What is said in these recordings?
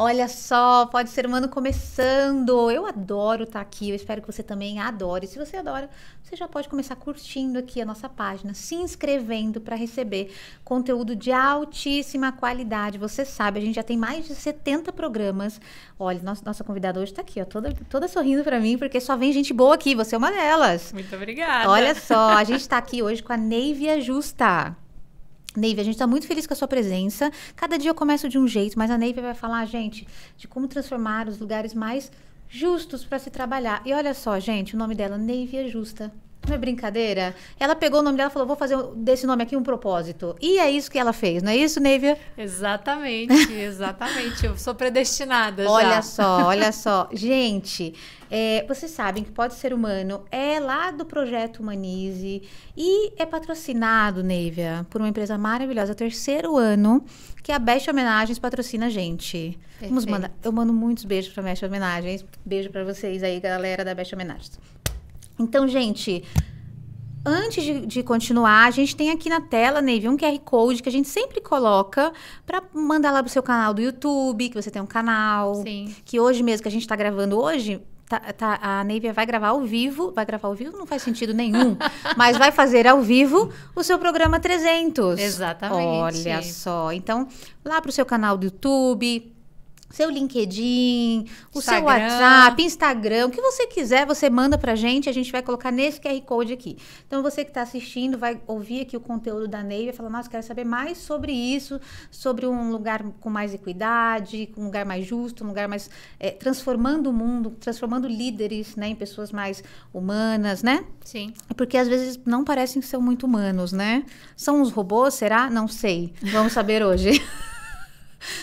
Olha só, pode ser humano começando. Eu adoro estar tá aqui, eu espero que você também adore. Se você adora, você já pode começar curtindo aqui a nossa página, se inscrevendo para receber conteúdo de altíssima qualidade. Você sabe, a gente já tem mais de 70 programas. Olha, nossa, nossa convidada hoje está aqui, ó, toda, toda sorrindo para mim, porque só vem gente boa aqui, você é uma delas. Muito obrigada. Olha só, a gente está aqui hoje com a Neivia Justa. Neiva, a gente está muito feliz com a sua presença. Cada dia eu começo de um jeito, mas a Neiva vai falar, gente, de como transformar os lugares mais justos para se trabalhar. E olha só, gente, o nome dela, Neiva é Justa. Não é brincadeira? Ela pegou o nome dela e falou: vou fazer desse nome aqui um propósito. E é isso que ela fez, não é isso, Neivia? Exatamente, exatamente. Eu sou predestinada. Olha já. só, olha só. Gente, é, vocês sabem que Pode Ser Humano é lá do projeto Humanize e é patrocinado, Neivia, por uma empresa maravilhosa, terceiro ano, que a Best Homenagens patrocina a gente. Perfeito. Vamos mandar, eu mando muitos beijos para a Best Homenagens. Beijo para vocês aí, galera da Best Homenagens. Então, gente, antes de, de, continuar, a gente tem aqui na tela, Neve, um QR Code que a gente sempre coloca para mandar lá pro seu canal do YouTube, que você tem um canal. Sim. Que hoje mesmo, que a gente está gravando hoje, Tá, tá, a Neivia vai gravar ao vivo, vai gravar ao vivo não faz sentido nenhum, mas vai fazer ao vivo o seu programa 300. Exatamente. Olha só, então lá para o seu canal do YouTube, seu LinkedIn, o Instagram. seu WhatsApp, Instagram, o que você quiser, você manda pra gente, a gente vai colocar nesse QR Code aqui. Então você que está assistindo vai ouvir aqui o conteúdo da Ney e falar, nossa, quero saber mais sobre isso, sobre um lugar com mais equidade, um lugar mais justo, um lugar mais é, transformando o mundo, transformando líderes, né, em pessoas mais humanas, né? Sim. Porque às vezes não parecem ser muito humanos, né? São uns robôs, será? Não sei. Vamos saber hoje.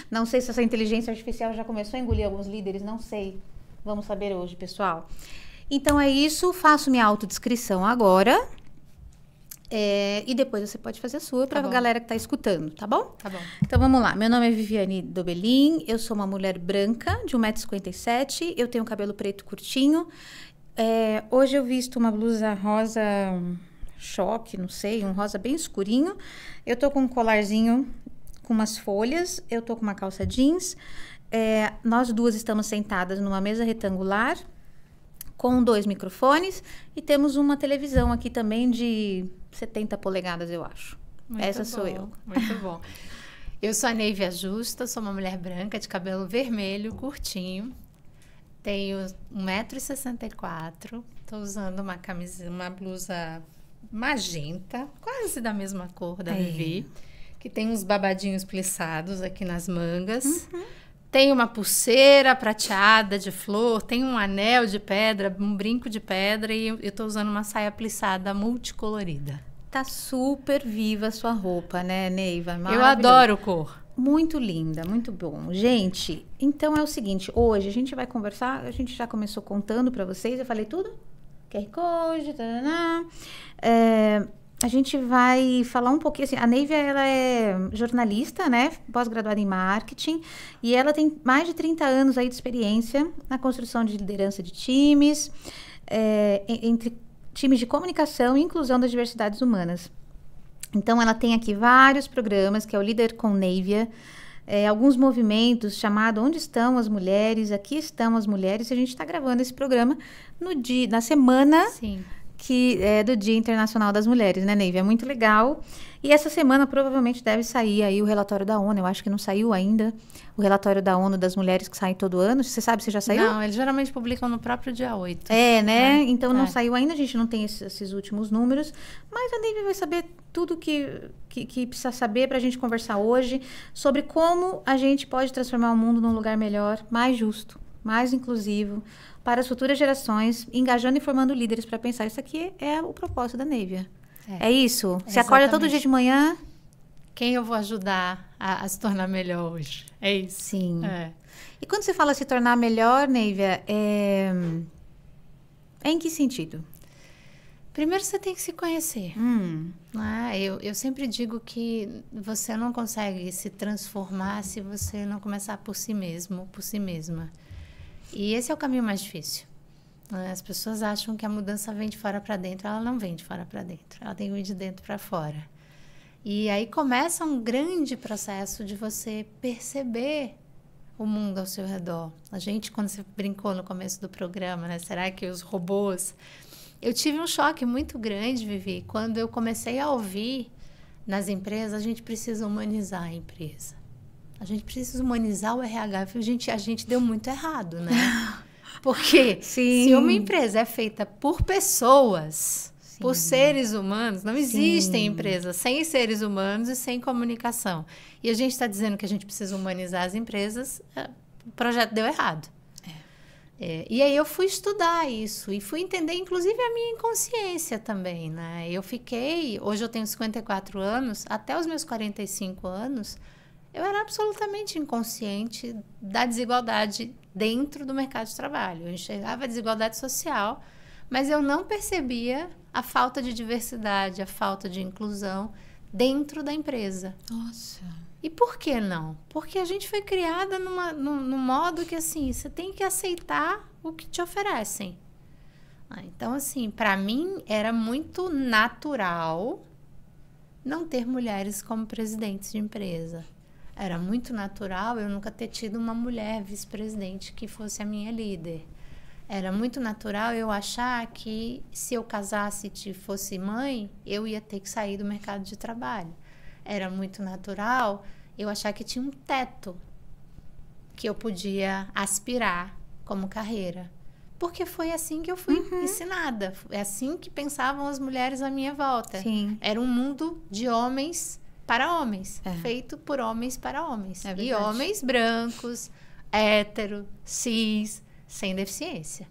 Não sei se essa inteligência artificial já começou a engolir alguns líderes, não sei. Vamos saber hoje, pessoal. Então é isso, faço minha autodescrição agora. É, e depois você pode fazer a sua para tá a galera que está escutando, tá bom? Tá bom. Então vamos lá. Meu nome é Viviane Dobelin, eu sou uma mulher branca de 1,57m, eu tenho cabelo preto curtinho. É, hoje eu visto uma blusa rosa choque, não sei, um rosa bem escurinho. Eu tô com um colarzinho com umas folhas, eu tô com uma calça jeans. É, nós duas estamos sentadas numa mesa retangular com dois microfones e temos uma televisão aqui também de 70 polegadas, eu acho. Muito Essa bom, sou eu. Muito bom. Eu sou a Neivia Justa, sou uma mulher branca de cabelo vermelho, curtinho. Tenho 1,64m. Estou usando uma camisa, uma blusa magenta, quase da mesma cor da é. Vivi que tem uns babadinhos plissados aqui nas mangas. Uhum. Tem uma pulseira prateada de flor, tem um anel de pedra, um brinco de pedra e eu estou usando uma saia plissada multicolorida. Tá super viva a sua roupa, né, Neiva? É eu adoro cor. Muito linda, muito bom. Gente, então é o seguinte, hoje a gente vai conversar, a gente já começou contando para vocês, eu falei tudo? QR Code, taraná. É a gente vai falar um pouquinho assim, a Neivia ela é jornalista, né, pós-graduada em marketing, e ela tem mais de 30 anos aí de experiência na construção de liderança de times, é, entre times de comunicação e inclusão das diversidades humanas. Então ela tem aqui vários programas, que é o Líder com Neivia, eh, é, alguns movimentos chamado Onde Estão as Mulheres, Aqui Estão as Mulheres, a gente está gravando esse programa no dia, na semana Sim que é do Dia Internacional das Mulheres, né, Neiva? É muito legal. E essa semana provavelmente deve sair aí o relatório da ONU. Eu acho que não saiu ainda o relatório da ONU das mulheres que saem todo ano. Você sabe se já saiu? Não, eles geralmente publicam no próprio dia 8. É, né? É, então é. não saiu ainda, a gente não tem esses, esses últimos números. Mas a Neiva vai saber tudo que, que, que precisa saber para a gente conversar hoje sobre como a gente pode transformar o mundo num lugar melhor, mais justo, mais inclusivo, para as futuras gerações, engajando e formando líderes para pensar. Isso aqui é o propósito da Neiva. É, é isso. Você acorda todo dia de manhã. Quem eu vou ajudar a, a se tornar melhor hoje? É isso. Sim. É. E quando você fala se tornar melhor, Neivia, é... é em que sentido? Primeiro você tem que se conhecer. Hum. Ah, eu, eu sempre digo que você não consegue se transformar se você não começar por si mesmo, por si mesma. E esse é o caminho mais difícil. Né? As pessoas acham que a mudança vem de fora para dentro, ela não vem de fora para dentro, ela tem que vir de dentro para fora. E aí começa um grande processo de você perceber o mundo ao seu redor. A gente, quando você brincou no começo do programa, né? Será que os robôs. Eu tive um choque muito grande, Vivi, quando eu comecei a ouvir nas empresas: a gente precisa humanizar a empresa a gente precisa humanizar o RH. A gente, a gente deu muito errado, né? Porque Sim. se uma empresa é feita por pessoas, Sim. por seres humanos, não Sim. existem empresas sem seres humanos e sem comunicação. E a gente está dizendo que a gente precisa humanizar as empresas, é, o projeto deu errado. É. é, e aí eu fui estudar isso e fui entender, inclusive, a minha inconsciência também, né? Eu fiquei, hoje eu tenho 54 anos, até os meus 45 anos, eu era absolutamente inconsciente da desigualdade dentro do mercado de trabalho. Eu enxergava a desigualdade social, mas eu não percebia a falta de diversidade, a falta de inclusão dentro da empresa. Nossa. E por que não? Porque a gente foi criada numa, num, num modo que assim, você tem que aceitar o que te oferecem. Ah, então, assim, para mim era muito natural não ter mulheres como presidentes de empresa era muito natural eu nunca ter tido uma mulher vice-presidente que fosse a minha líder. Era muito natural eu achar que se eu casasse e fosse mãe, eu ia ter que sair do mercado de trabalho. Era muito natural eu achar que tinha um teto que eu podia aspirar como carreira. Porque foi assim que eu fui uhum. ensinada. É assim que pensavam as mulheres à minha volta. Sim. Era um mundo de homens para homens, é. feito por homens para homens. É e homens brancos, hétero, cis, sem deficiência.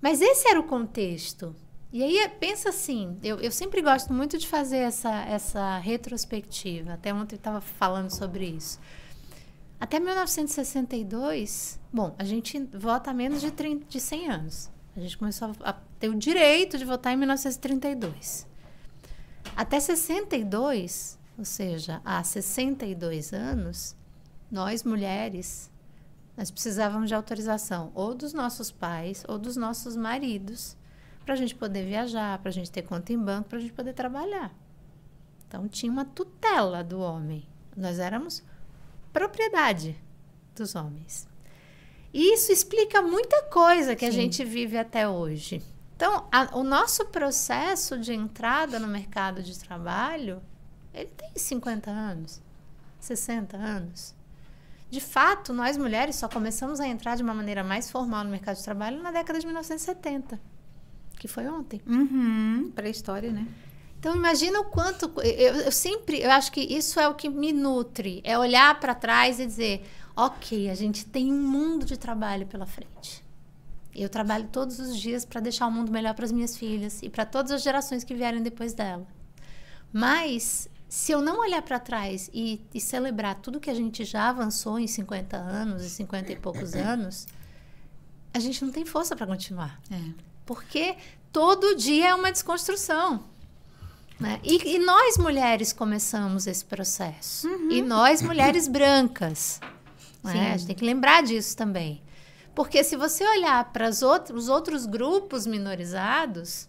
Mas esse era o contexto. E aí, é, pensa assim, eu, eu sempre gosto muito de fazer essa, essa retrospectiva. Até ontem eu estava falando sobre isso. Até 1962, bom, a gente vota há menos de, 30, de 100 anos. A gente começou a ter o direito de votar em 1932. Até 62, ou seja, há 62 anos, nós mulheres, nós precisávamos de autorização ou dos nossos pais ou dos nossos maridos para a gente poder viajar, para a gente ter conta em banco, para a gente poder trabalhar. Então tinha uma tutela do homem. Nós éramos propriedade dos homens. E isso explica muita coisa que Sim. a gente vive até hoje. Então, a, o nosso processo de entrada no mercado de trabalho ele tem 50 anos, 60 anos. De fato, nós mulheres só começamos a entrar de uma maneira mais formal no mercado de trabalho na década de 1970, que foi ontem. Uhum, pré-história, né? Então imagina o quanto eu, eu, sempre, eu acho que isso é o que me nutre, é olhar para trás e dizer, ok, a gente tem um mundo de trabalho pela frente. Eu trabalho todos os dias para deixar o mundo melhor para as minhas filhas e para todas as gerações que vierem depois dela. Mas se eu não olhar para trás e, e, celebrar tudo que a gente já avançou em 50 anos em 50 e poucos anos, a gente não tem força para continuar. É. Porque todo dia é uma desconstrução. Né? E, e, nós mulheres começamos esse processo. Uhum. E nós mulheres brancas. Né? A gente tem que lembrar disso também. Porque se você olhar para os outros grupos minorizados,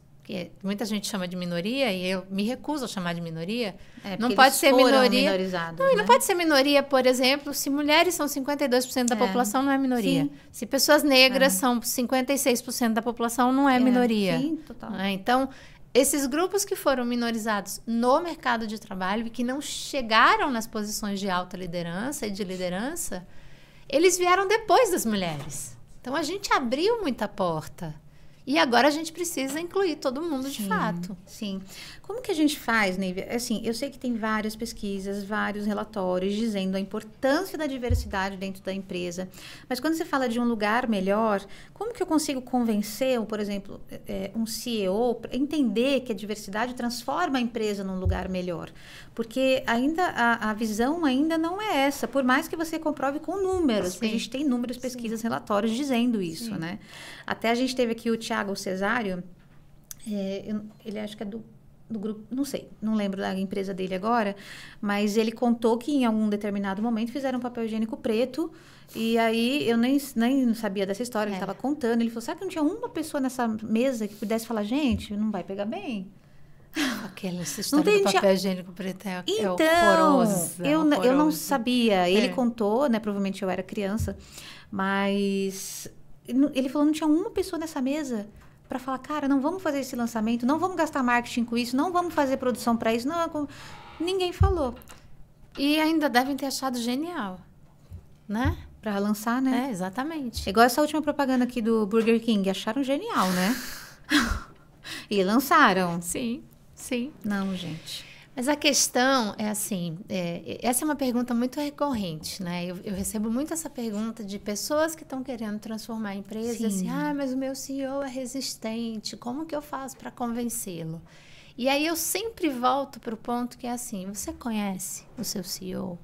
muita gente chama de minoria e eu me recuso a chamar de minoria. É, não pode ser minoria. Não, né? não pode ser minoria, por exemplo, se mulheres são 52% da é. população, não é minoria. Sim. Se pessoas negras é. são 56% da população, não é, é minoria. Sim, total. Né? Então, esses grupos que foram minorizados no mercado de trabalho e que não chegaram nas posições de alta liderança e de liderança, eles vieram depois das mulheres. Então a gente abriu muita porta. E agora a gente precisa incluir todo mundo de sim, fato. Sim. Como que a gente faz, Neiva? É assim, eu sei que tem várias pesquisas, vários relatórios dizendo a importância da diversidade dentro da empresa, mas quando você fala de um lugar melhor, como que eu consigo convencer, por exemplo, é, é, um CEO a entender que a diversidade transforma a empresa num lugar melhor? Porque ainda a, a visão ainda não é essa, por mais que você comprove com números, porque a gente tem números, pesquisas, Sim. relatórios dizendo isso, Sim. né? Até a gente teve aqui o Tiago Cesário, é, ele acho que é do do grupo, não sei, não lembro da empresa dele agora, mas ele contou que em algum determinado momento fizeram um papel higiênico preto e aí eu nem, nem sabia dessa história, é. ele estava contando, ele falou, sabe que não tinha uma pessoa nessa mesa que pudesse falar, gente, não vai pegar bem? Aquela história não tem, do papel higiênico preto é, é então, é horrorosa. Eu, eu não sabia, é. ele é. contou, né, provavelmente eu era criança, mas ele falou, não tinha uma pessoa nessa mesa para falar, cara, não vamos fazer esse lançamento, não vamos gastar marketing com isso, não vamos fazer produção para isso, não, é ninguém falou. E ainda devem ter achado genial, né? Para lançar, né? É, exatamente. Igual essa última propaganda aqui do Burger King, acharam genial, né? e lançaram. Sim, sim. Não, gente. Mas a questão é assim, é, essa é uma pergunta muito recorrente, né? Eu, eu, recebo muito essa pergunta de pessoas que estão querendo transformar a empresa, assim, Sim. assim, ah, mas o meu CEO é resistente, como que eu faço para convencê-lo? E aí eu sempre volto para o ponto que é assim, você conhece o seu CEO?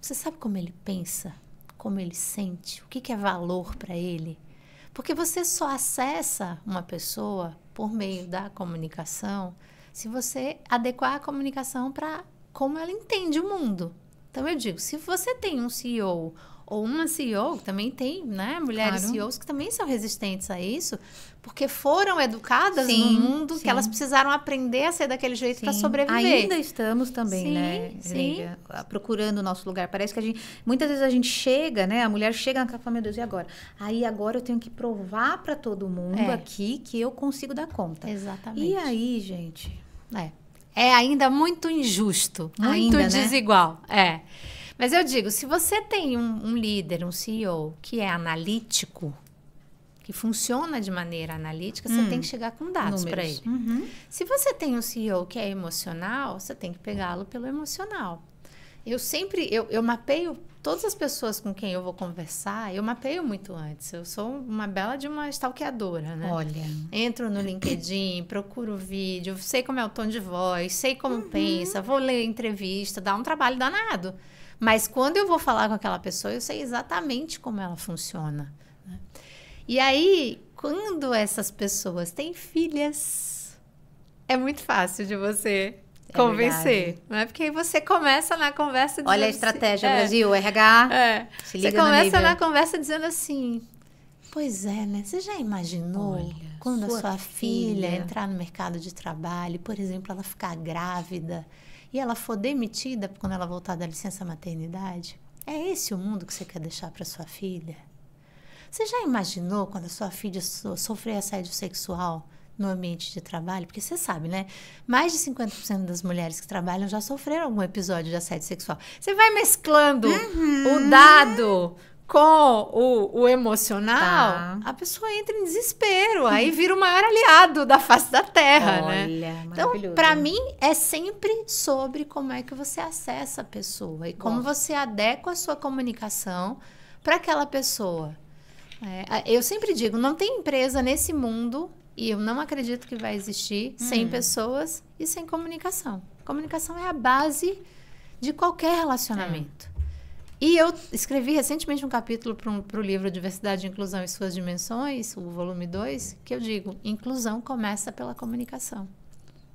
Você sabe como ele pensa? Como ele sente? O que, que é valor para ele? Porque você só acessa uma pessoa por meio da comunicação se você adequar a comunicação para como ela entende o mundo. Então eu digo, se você tem um CEO ou uma CEO, também tem, né, mulheres claro. CEOs que também são resistentes a isso, porque foram educadas sim, no mundo sim. que elas precisaram aprender a ser daquele jeito para sobreviver. Ainda estamos também, sim, né, Liga, procurando o nosso lugar. Parece que a gente, muitas vezes a gente chega, né, a mulher chega na fala, meu Deus, e agora? Aí agora eu tenho que provar para todo mundo é. aqui que eu consigo dar conta. Exatamente. E aí, gente, é. É ainda muito injusto, muito ainda, né? desigual. Né? É. Mas eu digo, se você tem um, um líder, um CEO que é analítico, que funciona de maneira analítica, hum, você tem que chegar com dados para ele. Uhum. Se você tem um CEO que é emocional, você tem que pegá-lo pelo emocional. Eu sempre, eu, eu mapeio todas as pessoas com quem eu vou conversar, eu mapeio muito antes. Eu sou uma bela de uma stalkeadora, né? Olha. Entro no LinkedIn, procuro vídeo, sei como é o tom de voz, sei como uhum. pensa, vou ler entrevista, dá um trabalho danado. Mas quando eu vou falar com aquela pessoa, eu sei exatamente como ela funciona. Né? E aí, quando essas pessoas têm filhas, é muito fácil de você é convencer, não é Porque aí você começa na conversa dizendo Olha a assim, estratégia, assim, Brasil, é, RH. É. Se liga você começa na, na conversa dizendo assim: Pois é, né? Você já imaginou Olha, quando sua a sua filha, filha entrar no mercado de trabalho, por exemplo, ela ficar grávida e ela for demitida quando ela voltar da licença maternidade? É esse o mundo que você quer deixar para sua filha? Você já imaginou quando a sua filha so sofrer assédio sexual? no ambiente de trabalho, porque você sabe, né? Mais de 50% das mulheres que trabalham já sofreram algum episódio de assédio sexual. Você vai mesclando uhum. o dado com o, o emocional, tá. a pessoa entra em desespero, aí vira o maior aliado da face da terra, né? Olha, né? Então, para mim é sempre sobre como é que você acessa a pessoa e como Bom. você adequa a sua comunicação para aquela pessoa. É, eu sempre digo, não tem empresa nesse mundo e eu não acredito que vai existir sem uhum. pessoas e sem comunicação. Comunicação é a base de qualquer relacionamento. É. E eu escrevi recentemente um capítulo para o livro Diversidade, Inclusão e Suas Dimensões, o volume 2, que eu digo: inclusão começa pela comunicação.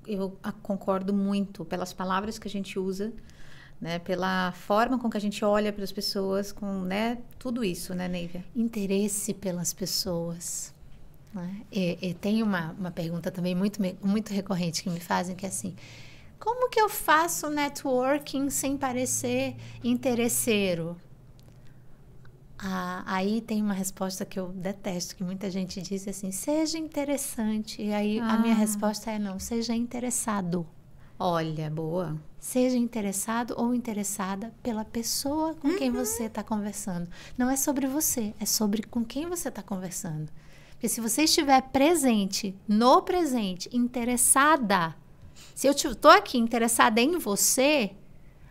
Eu concordo muito pelas palavras que a gente usa, né, pela forma com que a gente olha para as pessoas, com né, tudo isso, né, Neiva? Interesse pelas pessoas. Né? E, e, tem uma, uma pergunta também muito, muito recorrente que me fazem, que é assim, como que eu faço networking sem parecer interesseiro? Ah, aí tem uma resposta que eu detesto, que muita gente diz assim, seja interessante. E aí ah. a minha ah. resposta é não, seja interessado. Olha, boa. Seja interessado ou interessada pela pessoa com uhum. quem você está conversando. Não é sobre você, é sobre com quem você está conversando. Porque se você estiver presente, no presente, interessada, se eu estou aqui interessada em você,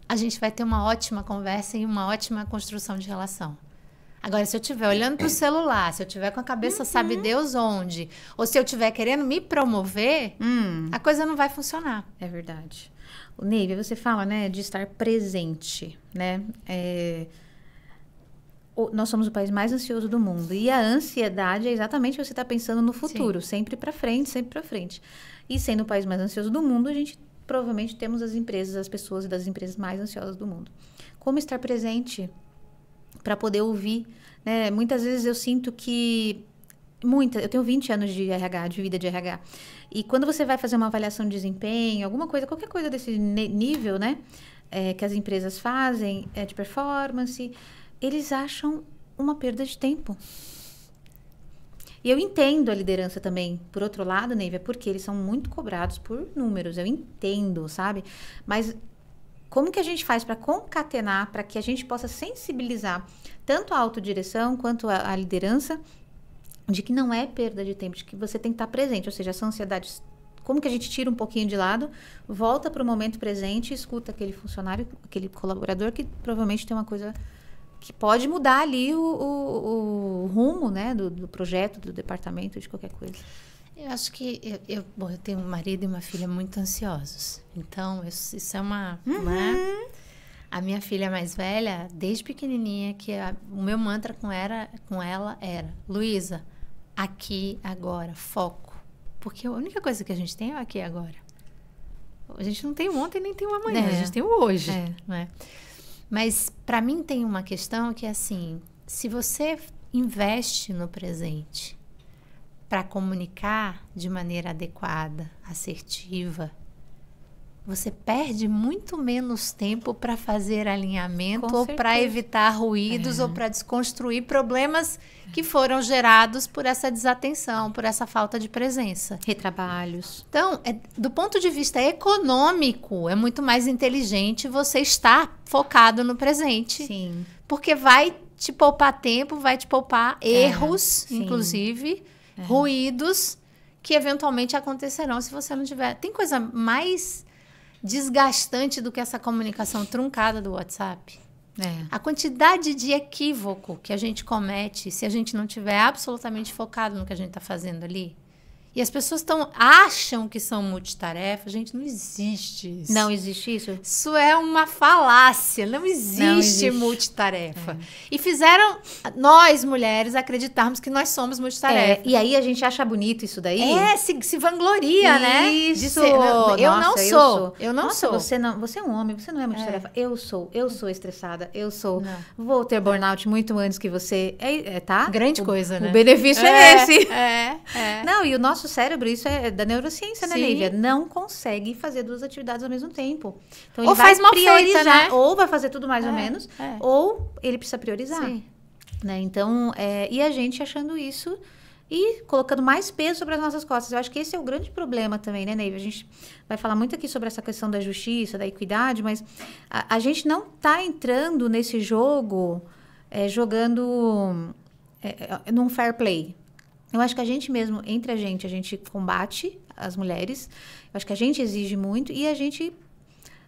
a gente vai ter uma ótima conversa e uma ótima construção de relação. Agora, se eu estiver olhando para o celular, se eu estiver com a cabeça uhum. sabe Deus onde, ou se eu estiver querendo me promover, hum. a coisa não vai funcionar. É verdade. O Neiva, você fala, né, de estar presente, né? É, nós somos o país mais ansioso do mundo. E a ansiedade é exatamente você estar tá pensando no futuro, Sim. sempre para frente, sempre para frente. E sendo o país mais ansioso do mundo, a gente provavelmente temos as empresas, as pessoas das empresas mais ansiosas do mundo. Como estar presente para poder ouvir? Né? Muitas vezes eu sinto que muita, eu tenho 20 anos de RH, de vida de RH. E quando você vai fazer uma avaliação de desempenho, alguma coisa, qualquer coisa desse nível, né? É, que as empresas fazem é, de performance, eles acham uma perda de tempo. E eu entendo a liderança também, por outro lado, Neiva, é porque eles são muito cobrados por números, eu entendo, sabe? Mas como que a gente faz para concatenar, para que a gente possa sensibilizar tanto a autodireção quanto a, a, liderança de que não é perda de tempo, de que você tem que estar presente, ou seja, essa ansiedade como que a gente tira um pouquinho de lado, volta para o momento presente e escuta aquele funcionário, aquele colaborador que provavelmente tem uma coisa que pode mudar ali o, o, o rumo né, do, do, projeto, do departamento, de qualquer coisa. Eu acho que eu, eu, bom, eu tenho um marido e uma filha muito ansiosos. Então, isso, isso é uma, uhum. uma, A minha filha mais velha, desde pequenininha, que a, o meu mantra com, era, com ela era... Luísa, aqui, agora, foco. Porque a única coisa que a gente tem é aqui agora. A gente não tem ontem nem tem o amanhã, é. a gente tem o hoje. É. Né? Mas para mim tem uma questão que é assim, se você investe no presente para comunicar de maneira adequada, assertiva, você perde muito menos tempo para fazer alinhamento ou para evitar ruídos é. ou para desconstruir problemas que foram gerados por essa desatenção, por essa falta de presença. Retrabalhos. Então, é, do ponto de vista econômico, é muito mais inteligente você estar focado no presente. Sim. Porque vai te poupar tempo, vai te poupar é, erros, é, inclusive, é. ruídos que eventualmente acontecerão se você não tiver. Tem coisa mais desgastante do que essa comunicação truncada do WhatsApp. É. A quantidade de equívoco que a gente comete se a gente não tiver absolutamente focado no que a gente está fazendo ali. E as pessoas tão, acham que são multitarefa. Gente, não existe isso. Não existe isso? Isso é uma falácia. Não existe, não existe. multitarefa. É. E fizeram nós, mulheres, acreditarmos que nós somos multitarefa. É, e aí a gente acha bonito isso daí? É, se, se vangloria, né? isso. né? Isso. Eu, eu não sou. Eu, sou. eu não Nossa, sou. Você, não, você é um homem, você não é multitarefa. É. Eu sou. Eu sou estressada. Eu sou. Não. Vou ter burnout muito antes que você. É, é tá? Grande o, coisa, né? O benefício é, é, esse. É, é. Não, e o nosso nosso cérebro, isso é, é da neurociência, né, Neiva Lívia? Não consegue fazer duas atividades ao mesmo tempo. Então, ou faz uma priorizar, feita, né? ou vai fazer tudo mais é, ou menos, é. ou ele precisa priorizar. Sim. Né? Então, é, e a gente achando isso e colocando mais peso sobre as nossas costas. Eu acho que esse é o grande problema também, né, Neiva? A gente vai falar muito aqui sobre essa questão da justiça, da equidade, mas a, a gente não está entrando nesse jogo é, jogando é, é num fair play. Eu acho que a gente mesmo, entre a gente, a gente combate as mulheres. Eu acho que a gente exige muito e a gente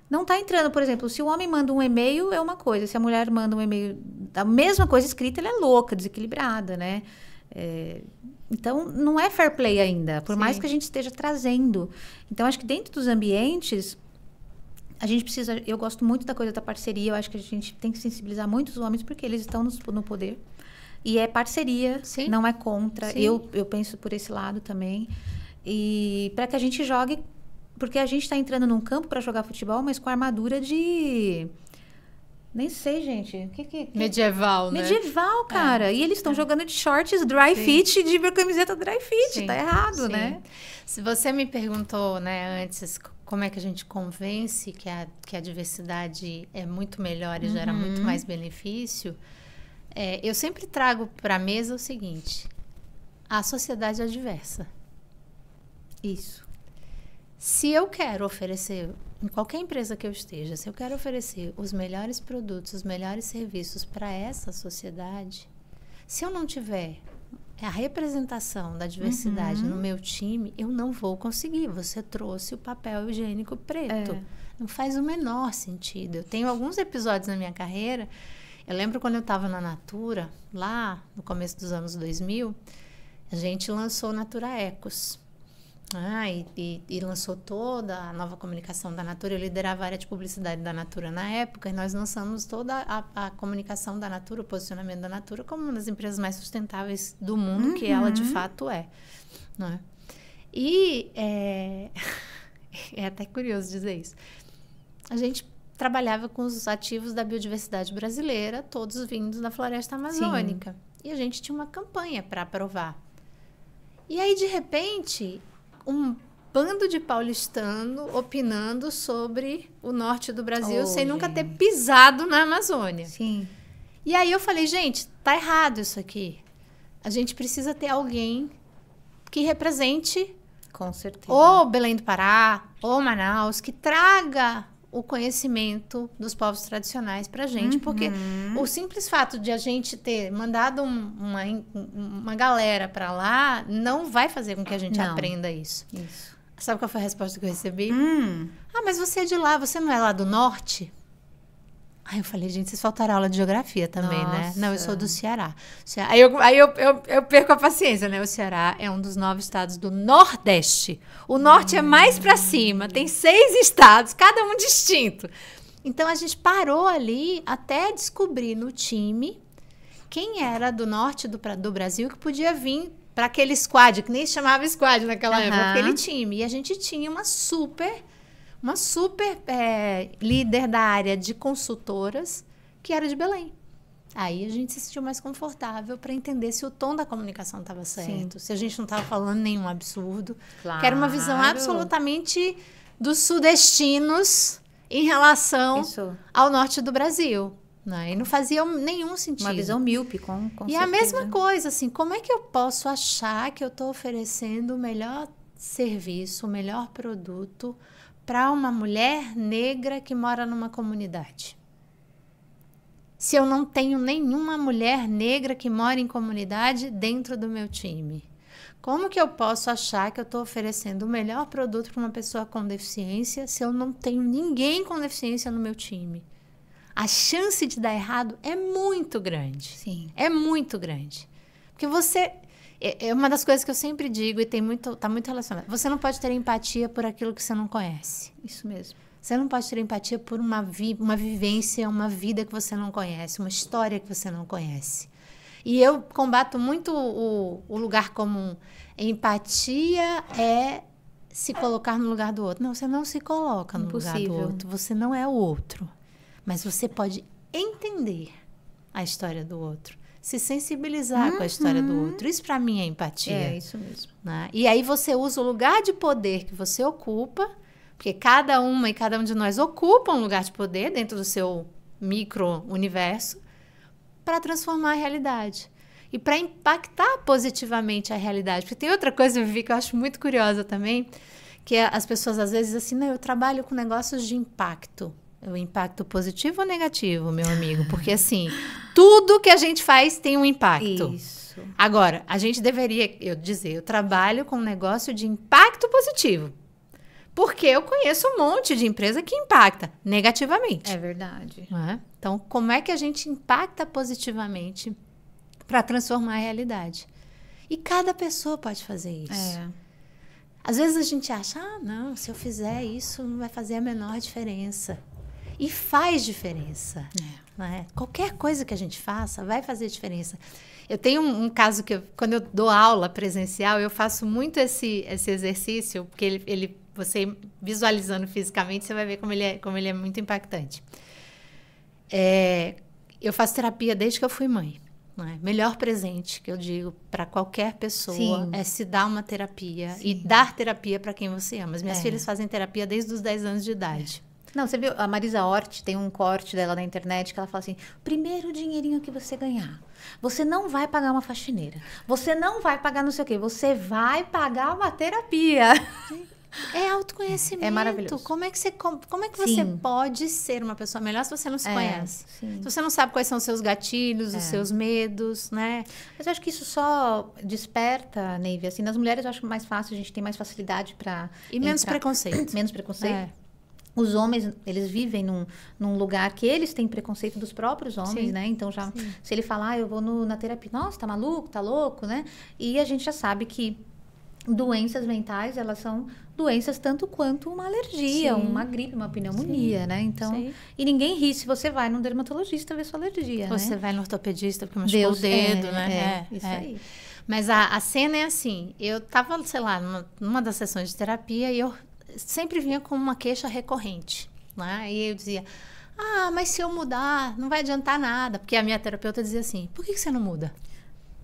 não está entrando, por exemplo, se o homem manda um e-mail é uma coisa, se a mulher manda um e-mail da mesma coisa escrita, ela é louca, desequilibrada, né? É, então não é fair play ainda, por Sim. mais que a gente esteja trazendo. Então acho que dentro dos ambientes a gente precisa. Eu gosto muito da coisa da parceria. Eu acho que a gente tem que sensibilizar muito os homens porque eles estão no poder. E é parceria, Sim. não é contra. Eu, eu penso por esse lado também. E para que a gente jogue, porque a gente está entrando num campo para jogar futebol, mas com armadura de. Nem sei, gente. Que, que, que... Medieval, né? Medieval, é. cara. É. E eles estão é. jogando de shorts dry Sim. fit, de camiseta dry fit. Sim. Tá errado, Sim. né? Se você me perguntou, né, antes, como é que a gente convence que a, que a diversidade é muito melhor e uhum. gera muito mais benefício, é, eu sempre trago para a mesa o seguinte: a sociedade é diversa. Isso. Se eu quero oferecer, em qualquer empresa que eu esteja, se eu quero oferecer os melhores produtos, os melhores serviços para essa sociedade, se eu não tiver a representação da diversidade uhum. no meu time, eu não vou conseguir. Você trouxe o papel higiênico preto. É. Não faz o menor sentido. Eu tenho alguns episódios na minha carreira eu lembro quando eu estava na Natura, lá no começo dos anos 2000, a gente lançou Natura Ecos. Ah, e, e, e, lançou toda a nova comunicação da Natura. Eu liderava a área de publicidade da Natura na época e nós lançamos toda a, a comunicação da Natura, o posicionamento da Natura como uma das empresas mais sustentáveis do mundo, uhum. que ela de uhum. fato é. Não é? E é... é até curioso dizer isso. A gente trabalhava com os ativos da biodiversidade brasileira, todos vindos da floresta amazônica. Sim. E a gente tinha uma campanha para aprovar. E aí, de repente, um bando de paulistano opinando sobre o norte do Brasil sem nunca ter pisado na Amazônia. Sim. E aí eu falei, gente, tá errado isso aqui. A gente precisa ter alguém que represente com certeza. Ou Belém do Pará, ou Manaus, que traga o conhecimento dos povos tradicionais para a gente, uhum. porque o simples fato de a gente ter mandado um, uma, uma galera para lá não vai fazer com que a gente não. aprenda isso. isso. Sabe qual foi a resposta que eu recebi? Hum. Ah, mas você é de lá, você não é lá do norte? Aí eu falei, gente, vocês faltaram aula de geografia também, Nossa. né? Não, eu sou do Ceará. Ceará aí, eu, aí eu, eu, eu, perco a paciência, né? O Ceará é um dos nove estados do Nordeste. O Norte hum. é mais para cima, tem seis estados, cada um distinto. Então a gente parou ali até descobrir no time quem era do Norte do, do Brasil que podia vir para aquele squad, que nem chamava squad naquela uhum. época, aquele time. E a gente tinha uma super uma super é, líder da área de consultoras, que era de Belém. Aí a gente se sentiu mais confortável para entender se o tom da comunicação estava certo, Sim. se a gente não estava falando nenhum absurdo. Claro. Que era uma visão absolutamente dos sudestinos em relação Isso. ao norte do Brasil. Né? E não fazia nenhum sentido. Uma visão míope, com, com E certeza. a mesma coisa, assim, como é que eu posso achar que eu estou oferecendo o melhor serviço, o melhor produto para uma mulher negra que mora numa comunidade? Se eu não tenho nenhuma mulher negra que mora em comunidade dentro do meu time, como que eu posso achar que eu estou oferecendo o melhor produto para uma pessoa com deficiência se eu não tenho ninguém com deficiência no meu time? A chance de dar errado é muito grande. Sim. É muito grande. Porque você é, é, uma das coisas que eu sempre digo e tem muito, tá muito relacionado. Você não pode ter empatia por aquilo que você não conhece. Isso mesmo. Você não pode ter empatia por uma, vi uma vivência, uma vida que você não conhece, uma história que você não conhece. E eu combato muito o, o lugar comum. Empatia é se colocar no lugar do outro. Não, você não se coloca no Impossível. lugar do outro. Você não é o outro. Mas você pode entender a história do outro se sensibilizar uhum. com a história do uhum. outro. Isso para mim é empatia. É isso mesmo. Né? E aí você usa o lugar de poder que você ocupa, porque cada uma e cada um de nós ocupa um lugar de poder dentro do seu micro universo para transformar a realidade e para impactar positivamente a realidade. Porque tem outra coisa, Vivi, que eu acho muito curiosa também, que é as pessoas às vezes assim, não, eu trabalho com negócios de impacto. O impacto positivo ou negativo, meu amigo? Porque assim, tudo que a gente faz tem um impacto. Isso. Agora, a gente deveria, eu dizer, eu trabalho com um negócio de impacto positivo. Porque eu conheço um monte de empresa que impacta negativamente. É verdade. É? Então, como é que a gente impacta positivamente para transformar a realidade? E cada pessoa pode fazer isso. É. Às vezes a gente acha, ah, não, se eu fizer isso, não vai fazer a menor diferença. E faz diferença. É. Né? Qualquer coisa que a gente faça vai fazer diferença. Eu tenho um, um caso que, eu, quando eu dou aula presencial, eu faço muito esse, esse exercício, porque ele, ele, você visualizando fisicamente, você vai ver como ele é, como ele é muito impactante. É, eu faço terapia desde que eu fui mãe. Né? Melhor presente que eu digo para qualquer pessoa Sim. é se dar uma terapia Sim. e dar terapia para quem você ama. As minhas é. filhas fazem terapia desde os 10 anos de idade. É. Não, você viu, a Marisa Hort tem um corte dela na internet que ela fala assim: primeiro dinheirinho que você ganhar, você não vai pagar uma faxineira, você não vai pagar não sei o quê, você vai pagar uma terapia. É, é autoconhecimento. É maravilhoso. Como é que você, como é que você pode ser uma pessoa melhor se você não se é, conhece? Sim. Se você não sabe quais são os seus gatilhos, é. os seus medos, né? Mas eu acho que isso só desperta, Neve. Assim, nas mulheres eu acho mais fácil, a gente tem mais facilidade para. E entrar. menos preconceito. menos preconceito. É os homens eles vivem num, num, lugar que eles têm preconceito dos próprios homens Sim. né então já Sim. se ele falar ah, eu vou no, na terapia nossa tá maluco tá louco né e a gente já sabe que doenças mentais elas são doenças tanto quanto uma alergia, Sim. uma gripe, uma pneumonia, Sim. né? Então, Sim. e ninguém ri se você vai num dermatologista ver sua alergia, né? você né? vai no ortopedista porque machucou Deus, o dedo, é, né? É, é, isso é. aí. Mas a, a, cena é assim, eu tava, sei lá, numa, numa das sessões de terapia e eu sempre vinha com uma queixa recorrente. Né? E eu dizia: Ah, mas se eu mudar, não vai adiantar nada. Porque a minha terapeuta dizia assim: Por que, que você não muda?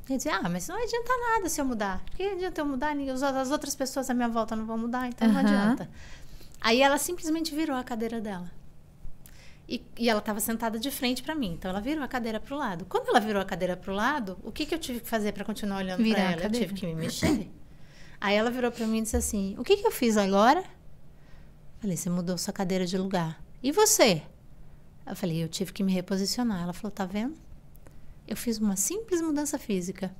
Eu dizia, ah, mas não adianta nada se eu mudar. Que adianta eu mudar? As outras pessoas à minha volta não vão mudar, então uhum. não adianta. Aí ela simplesmente virou a cadeira dela. E, e ela estava sentada de frente para mim. Então ela virou a cadeira para o lado. Quando ela virou a cadeira para o lado, o que, que eu tive que fazer para continuar olhando para ela? Eu tive que me mexer. Aí ela virou para mim e disse assim: O que, que eu fiz agora? Falei, você mudou sua cadeira de lugar. E você? Eu falei, eu tive que me reposicionar. Ela falou, tá vendo? Eu fiz uma simples mudança física.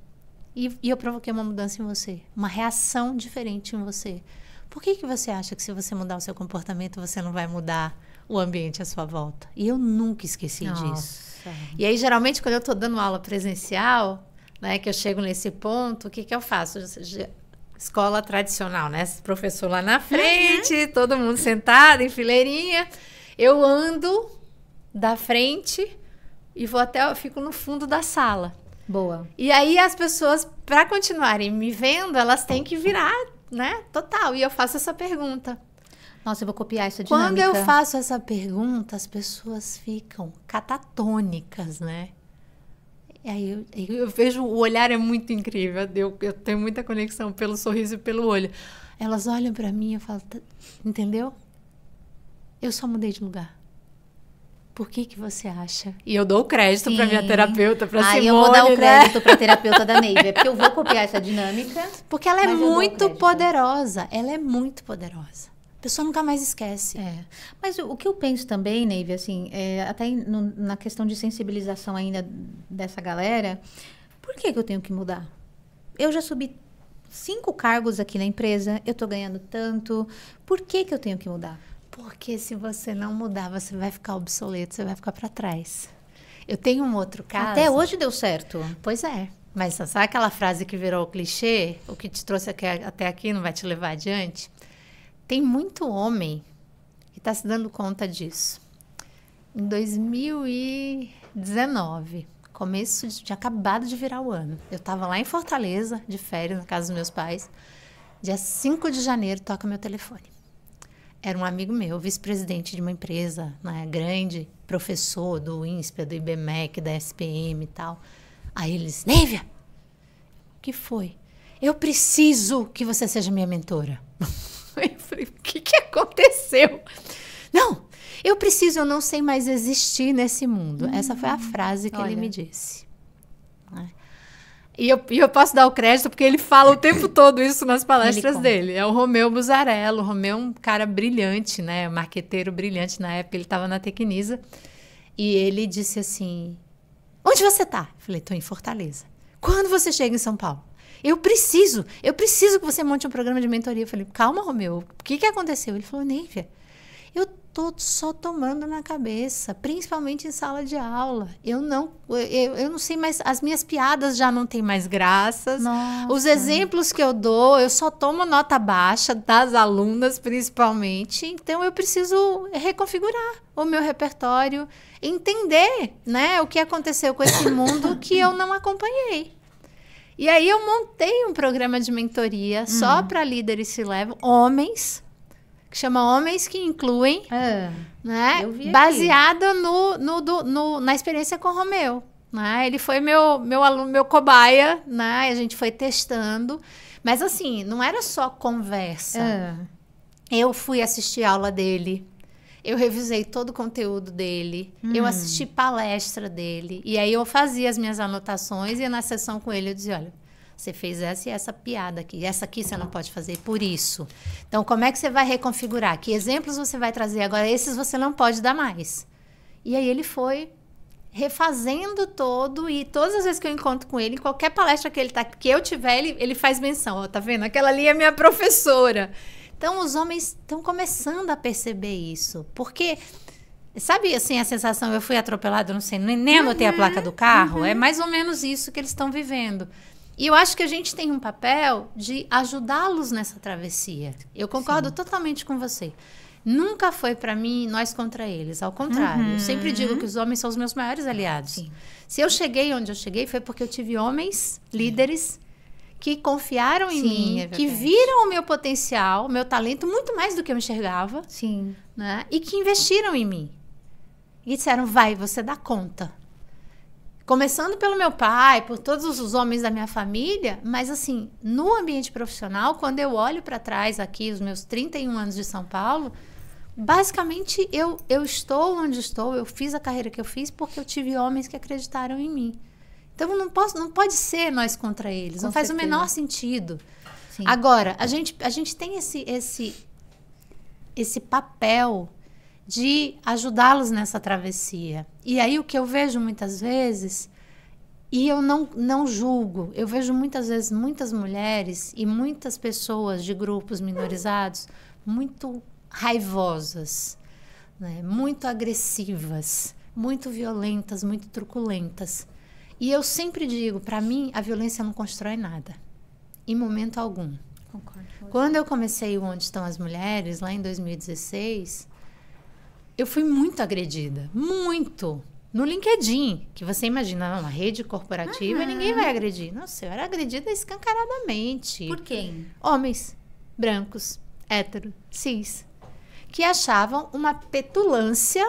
E, e eu provoquei uma mudança em você. Uma reação diferente em você. Por que, que você acha que se você mudar o seu comportamento, você não vai mudar o ambiente à sua volta? E eu nunca esqueci Nossa. disso. E aí, geralmente, quando eu estou dando aula presencial, né, que eu chego nesse ponto, o que, que eu faço? Eu, escola tradicional, né? Esse professor lá na uhum. frente, uhum. todo mundo sentado em fileirinha. Eu ando da frente e vou até, eu fico no fundo da sala. Boa. E aí as pessoas, para continuarem me vendo, elas têm que virar, né? Total. E eu faço essa pergunta. Nossa, eu vou copiar essa dinâmica. Quando eu faço essa pergunta, as pessoas ficam catatônicas, né? E é, aí eu, eu, vejo, o olhar é muito incrível. Eu, eu tenho muita conexão pelo sorriso e pelo olho. Elas olham para mim e falam, tá, entendeu? Eu só mudei de lugar. Por que, que você acha? E eu dou o crédito para minha terapeuta, para Simone, ah, eu vou dar o né? crédito né? para terapeuta da Neiva, é porque eu vou copiar essa dinâmica. Porque ela é muito poderosa, ela é muito poderosa. A pessoa nunca mais esquece. É. Mas o que eu penso também, Neive, assim, é, até no, na questão de sensibilização ainda dessa galera, por que, que eu tenho que mudar? Eu já subi cinco cargos aqui na empresa, eu tô ganhando tanto, por que, que eu tenho que mudar? Porque se você não mudar, você vai ficar obsoleto, você vai ficar para trás. Eu tenho um outro caso. Até hoje deu certo. Pois é. Mas sabe aquela frase que virou clichê? O que te trouxe até aqui não vai te levar adiante? Tem muito homem que está se dando conta disso. Em 2019, começo de, acabado de virar o ano. Eu estava lá em Fortaleza, de férias, na casa dos meus pais. Dia 5 de janeiro, toca meu telefone. Era um amigo meu, vice-presidente de uma empresa né, grande, professor do INSPE, do IBMEC, da SPM e tal. Aí ele disse, Nívia, o que foi? Eu preciso que você seja minha mentora. Eu falei, o que, que aconteceu? Não, eu preciso, eu não sei mais existir nesse mundo. Hum, Essa foi a hum, frase que olha. ele me disse. Né? E eu, e eu posso dar o crédito porque ele fala o tempo todo isso nas palestras dele. É o Romeu Buzarello. O Romeu é um cara brilhante, né? Marqueteiro brilhante. Na época ele estava na Tecnisa. E ele disse assim: Onde você está? Falei: Estou em Fortaleza. Quando você chega em São Paulo? Eu preciso, eu preciso que você monte um programa de mentoria. Eu falei, calma, Romeu, o que, que aconteceu? Ele falou, Nívia, eu tô só tomando na cabeça, principalmente em sala de aula. Eu não, eu, eu não sei mais, as minhas piadas já não têm mais graças. Nossa. Os exemplos que eu dou, eu só tomo nota baixa das alunas, principalmente. Então eu preciso reconfigurar o meu repertório, entender, né, o que aconteceu com esse mundo que eu não acompanhei. E aí eu montei um programa de mentoria uhum. só para líderes se levam, homens, que chama Homens que Incluem, ah, né? Baseado no, no, do, no, na experiência com o Romeu. Né? Ele foi meu, meu aluno, meu cobaia, né? A gente foi testando. Mas assim, não era só conversa. Ah. Eu fui assistir a aula dele. Eu revisei todo o conteúdo dele, hum. eu assisti palestra dele, e aí eu fazia as minhas anotações e na sessão com ele eu dizia: olha, você fez essa e essa piada aqui, essa aqui você não tá. pode fazer por isso. Então, como é que você vai reconfigurar? Que exemplos você vai trazer agora? Esses você não pode dar mais. E aí ele foi refazendo todo e todas as vezes que eu encontro com ele, qualquer palestra que ele tá, que eu tiver, ele, ele faz menção, ó, tá vendo? Aquela ali é minha professora. Então os homens estão começando a perceber isso, porque sabe assim a sensação eu fui atropelado, não sei, nem, nem uhum, anotei uhum, a placa do carro, uhum. é mais ou menos isso que eles estão vivendo. E eu acho que a gente tem um papel de ajudá-los nessa travessia. Eu concordo Sim. totalmente com você. Nunca foi para mim nós contra eles, ao contrário. Uhum. Eu sempre digo uhum. que os homens são os meus maiores aliados. Sim. Se eu cheguei onde eu cheguei foi porque eu tive homens líderes que confiaram em Sim, mim, é que viram o meu potencial, o meu talento, muito mais do que eu enxergava. Sim. Né? E que investiram em mim. E disseram: vai, você dá conta. Começando pelo meu pai, por todos os homens da minha família, mas assim, no ambiente profissional, quando eu olho para trás aqui, os meus 31 anos de São Paulo, basicamente eu, eu estou onde estou, eu fiz a carreira que eu fiz porque eu tive homens que acreditaram em mim. Então não, posso, não pode ser nós contra eles, Com não faz o menor sentido. Sim. Agora, a gente, a gente tem esse, esse, esse papel de ajudá-los nessa travessia. E aí o que eu vejo muitas vezes, e eu não, não julgo, eu vejo muitas vezes muitas mulheres e muitas pessoas de grupos minorizados muito raivosas, né? muito agressivas, muito violentas, muito truculentas. E eu sempre digo, para mim, a violência não constrói nada, em momento algum. Concordo. Quando eu comecei o Onde Estão as Mulheres, lá em 2016, eu fui muito agredida, muito. No LinkedIn, que você imagina, uma rede corporativa, uhum. ninguém vai agredir. Não sei, eu era agredida escancaradamente. Por quem? Homens, brancos, hétero, cis, que achavam uma petulância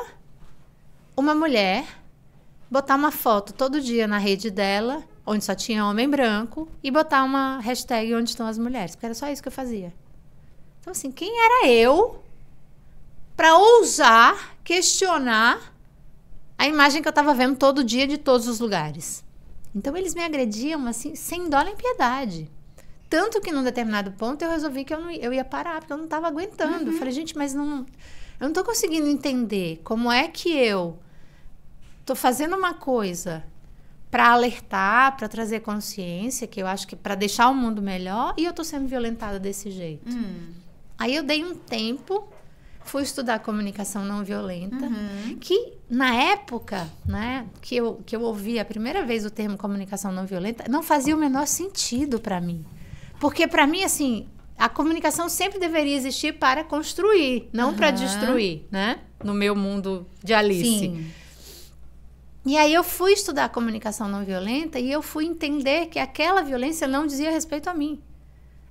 uma mulher botar uma foto todo dia na rede dela, onde só tinha homem branco, e botar uma hashtag onde estão as mulheres, porque era só isso que eu fazia. Então, assim, quem era eu para ousar questionar a imagem que eu estava vendo todo dia de todos os lugares? Então, eles me agrediam, assim, sem dó nem piedade. Tanto que num determinado ponto eu resolvi que eu, não, eu ia parar, porque eu não estava aguentando. Uhum. Eu falei, gente, mas não. Eu não estou conseguindo entender como é que eu estou fazendo uma coisa para alertar, para trazer consciência, que eu acho que para deixar o mundo melhor, e eu estou sendo violentada desse jeito. Hum. Aí eu dei um tempo, fui estudar comunicação não violenta, uhum. que na época, né, que eu, que eu ouvi a primeira vez o termo comunicação não violenta, não fazia o menor sentido para mim. Porque para mim assim, a comunicação sempre deveria existir para construir, não uhum. para destruir, né? No meu mundo de Alice. Sim. E aí eu fui estudar comunicação não violenta e eu fui entender que aquela violência não dizia respeito a mim.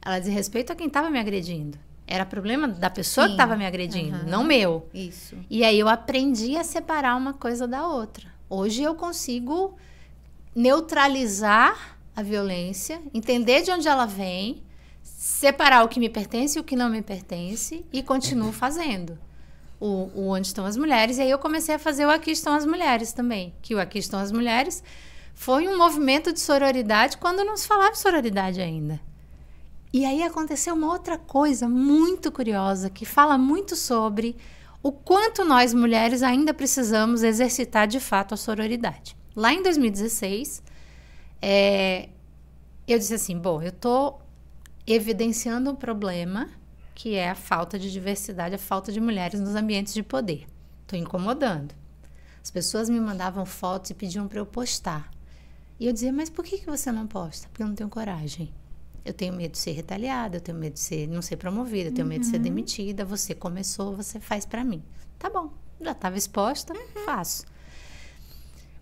Ela dizia respeito a quem estava me agredindo. Era problema da pessoa Sim. que estava me agredindo, uhum. não meu. Isso. E aí eu aprendi a separar uma coisa da outra. Hoje eu consigo neutralizar a violência, entender de onde ela vem, separar o que me pertence e o que não me pertence e continuo fazendo o, o Onde Estão as Mulheres. E aí eu comecei a fazer o Aqui Estão as Mulheres também. Que o Aqui Estão as Mulheres foi um movimento de sororidade quando não se falava sororidade ainda. E aí aconteceu uma outra coisa muito curiosa que fala muito sobre o quanto nós mulheres ainda precisamos exercitar de fato a sororidade. Lá em 2016, é, eh, eu disse assim: bom, eu estou evidenciando um problema que é a falta de diversidade, a falta de mulheres nos ambientes de poder. Estou incomodando. As pessoas me mandavam fotos e pediam para eu postar. E eu dizia, mas por que, que você não posta? Porque eu não tenho coragem. Eu tenho medo de ser retaliada, eu tenho medo de ser, não ser promovida, eu tenho uhum. medo de ser uhum. demitida. Você começou, você faz para mim. Tá bom, já estava exposta, uhum. faço.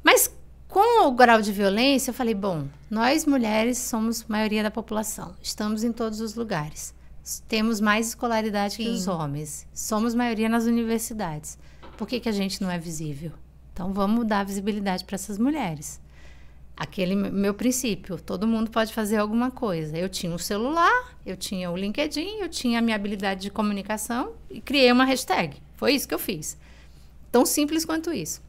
Mas com o grau de violência, eu falei, bom, nós mulheres somos maioria da população, estamos em todos os lugares temos mais escolaridade Sim. que os homens, somos maioria nas universidades. Por que, que a gente não é visível? Então vamos dar visibilidade para essas mulheres. Aquele meu princípio, todo mundo pode fazer alguma coisa. Eu tinha o um celular, eu tinha o um LinkedIn, eu tinha a minha habilidade de comunicação e criei uma hashtag. Foi isso que eu fiz. Tão simples quanto isso.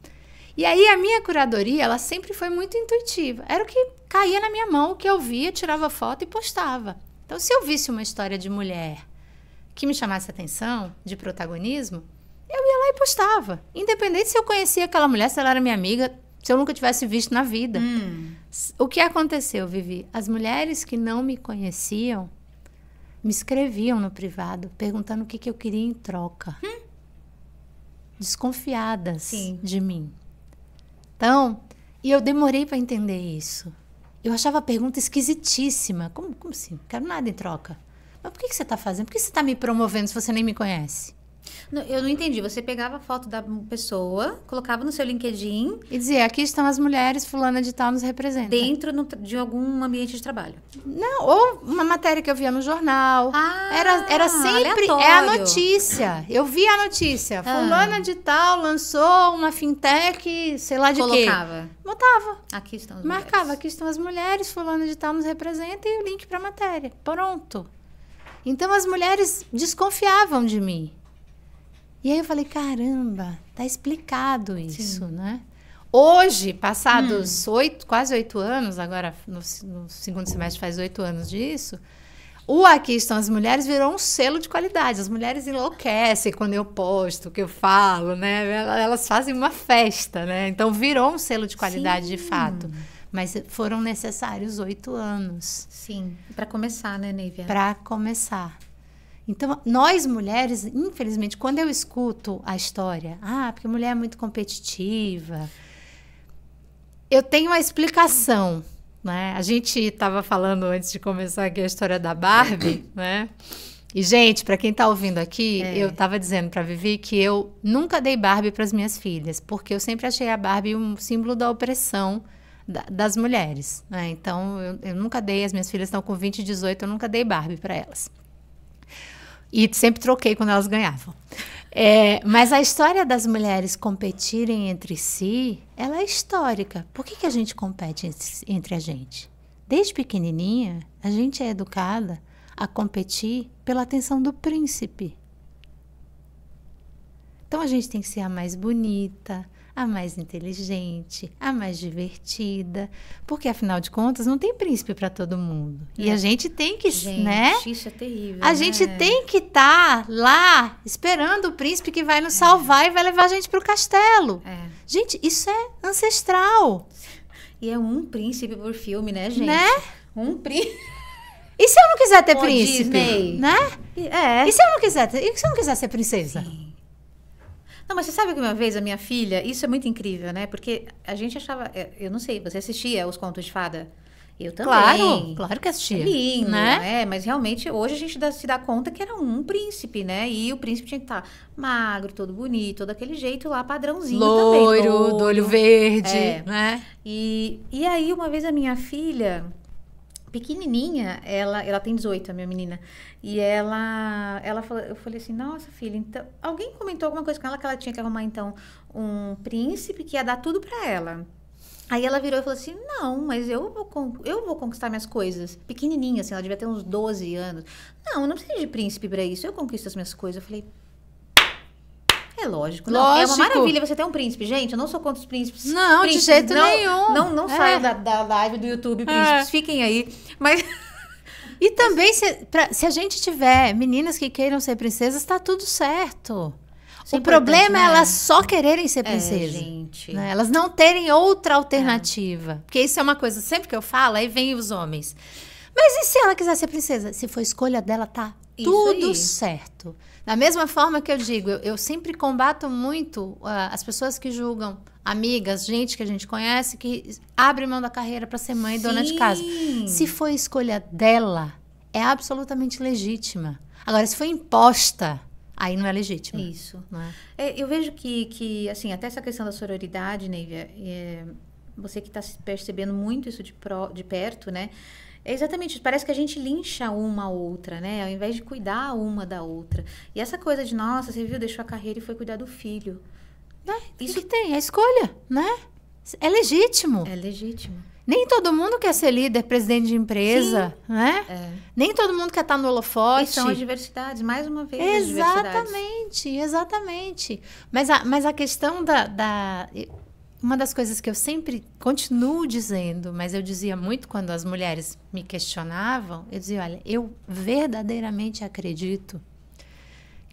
E aí a minha curadoria, ela sempre foi muito intuitiva. Era o que caía na minha mão, o que eu via, tirava foto e postava. Então, se eu visse uma história de mulher que me chamasse atenção, de protagonismo, eu ia lá e postava. Independente se eu conhecia aquela mulher, se ela era minha amiga, se eu nunca tivesse visto na vida. Hum. O que aconteceu, Vivi? As mulheres que não me conheciam me escreviam no privado, perguntando o que, que eu queria em troca. Hum? Desconfiadas Sim. de mim. Então, e eu demorei para entender isso. Eu achava a pergunta esquisitíssima. Como, como assim? Não quero nada em troca. Mas por que, que você está fazendo? Por que você está me promovendo se você nem me conhece? Não, eu não entendi. Você pegava a foto da pessoa, colocava no seu LinkedIn. E dizia: aqui estão as mulheres, fulana de tal nos representa. Dentro no, de algum ambiente de trabalho. Não, ou uma matéria que eu via no jornal. Ah, era, era sempre. Aleatório. É a notícia. Eu via a notícia. Ah. Fulana de tal lançou uma fintech, sei lá de quê. Colocava. Que. Botava. Aqui estão as Marcava: aqui estão as mulheres, fulana de tal nos representa e o link para a matéria. Pronto. Então as mulheres desconfiavam de mim. E aí eu falei, caramba, tá explicado isso, Sim. né? Hoje, passados hum. oito, quase oito anos, agora no, no segundo semestre faz oito anos disso, o Aqui Estão as Mulheres virou um selo de qualidade. As mulheres enlouquecem quando eu posto, que eu falo, né? Elas fazem uma festa, né? Então virou um selo de qualidade Sim. de fato. Mas foram necessários oito anos. Sim, para começar, né, Nívia? Para começar. Então, nós mulheres, infelizmente, quando eu escuto a história, ah, porque mulher é muito competitiva, eu tenho uma explicação. Né? A gente estava falando antes de começar aqui a história da Barbie, né? E, gente, para quem está ouvindo aqui, é. eu estava dizendo para Vivi que eu nunca dei Barbie para as minhas filhas, porque eu sempre achei a Barbie um símbolo da opressão da, das mulheres. Né? Então, eu, eu, nunca dei, as minhas filhas estão com 20 e 18, eu nunca dei Barbie para elas. E sempre troquei quando elas ganhavam. É, mas a história das mulheres competirem entre si, ela é histórica. Por que, que a gente compete entre, entre a gente? Desde pequenininha, a gente é educada a competir pela atenção do príncipe. Então a gente tem que ser a mais bonita, a mais inteligente, a mais divertida, porque afinal de contas não tem príncipe para todo mundo. E é. a gente tem que, gente, né? Isso é terrível. A né? gente tem que estar tá lá esperando o príncipe que vai nos é. salvar e vai levar a gente pro castelo. É. Gente, isso é ancestral. E é um príncipe por filme, né, gente? Né? Um príncipe. E se eu não quiser ter príncipe? Disney. Né? É. E se eu não quiser ter... E se eu não quiser ser princesa? Sim. Não, mas você sabe que uma vez a minha filha, isso é muito incrível, né? Porque a gente achava, é, eu não sei, você assistia os contos de fada? Eu também. Claro, claro que assistia. É lindo, né? É, mas realmente hoje a gente dá, se dá conta que era um príncipe, né? E o príncipe tinha que estar tá magro, todo bonito, todo aquele jeito lá, padrãozinho Loiro, também. Loiro, do olho verde, é. né? E, e aí uma vez a minha filha, pequenininha, ela, ela tem 18, a minha menina. E ela, ela falou, eu falei assim, nossa filha, então, alguém comentou alguma coisa com ela que ela tinha que arrumar então um príncipe que ia dar tudo para ela. Aí ela virou e falou assim: Não, mas eu vou, eu vou conquistar minhas coisas. Pequenininha, assim, ela devia ter uns 12 anos. Não, eu não preciso de príncipe para isso, eu conquisto as minhas coisas. Eu falei: é lógico. Não, lógico. É uma maravilha você ter um príncipe. Gente, eu não sou contra os príncipes. Não, príncipes, de jeito não, nenhum. Não, não é. da, da live do YouTube, é. príncipes. É. Fiquem aí. Mas... E também, se, pra, se a gente tiver meninas que queiram ser princesas, tá tudo certo. Isso é o é problema né? é elas só quererem ser é, princesas. É, né? Elas não terem outra alternativa. É. Porque isso é uma coisa, sempre que eu falo, aí vem os homens. Mas e se ela quiser ser princesa? Se for escolha dela, tá isso tudo aí. certo. Da mesma forma que eu digo, eu, eu sempre combato muito uh, as pessoas que julgam amigas, gente que a gente conhece, que abre mão da carreira para ser mãe e dona de casa. Se foi escolha dela, é absolutamente legítima. Agora, se foi imposta, aí não é legítima. Isso. É? É, eu vejo que, que, assim, até essa questão da sororidade, Neivia, é, você que está percebendo muito isso de, pro, de perto, né? exatamente, parece que a gente lincha uma a outra, né? Ao invés de cuidar uma da outra. E essa coisa de, nossa, você viu, deixou a carreira e foi cuidar do filho. Né? Isso que tem, é escolha, né? É legítimo. É legítimo. Nem todo mundo quer ser líder, presidente de empresa, Sim. né? É. Nem todo mundo quer estar no holofote. E são as diversidades, mais uma vez. Exatamente, exatamente. Mas a, mas a questão da, da uma das coisas que eu sempre continuo dizendo, mas eu dizia muito quando as mulheres me questionavam, eu dizia: olha, eu verdadeiramente acredito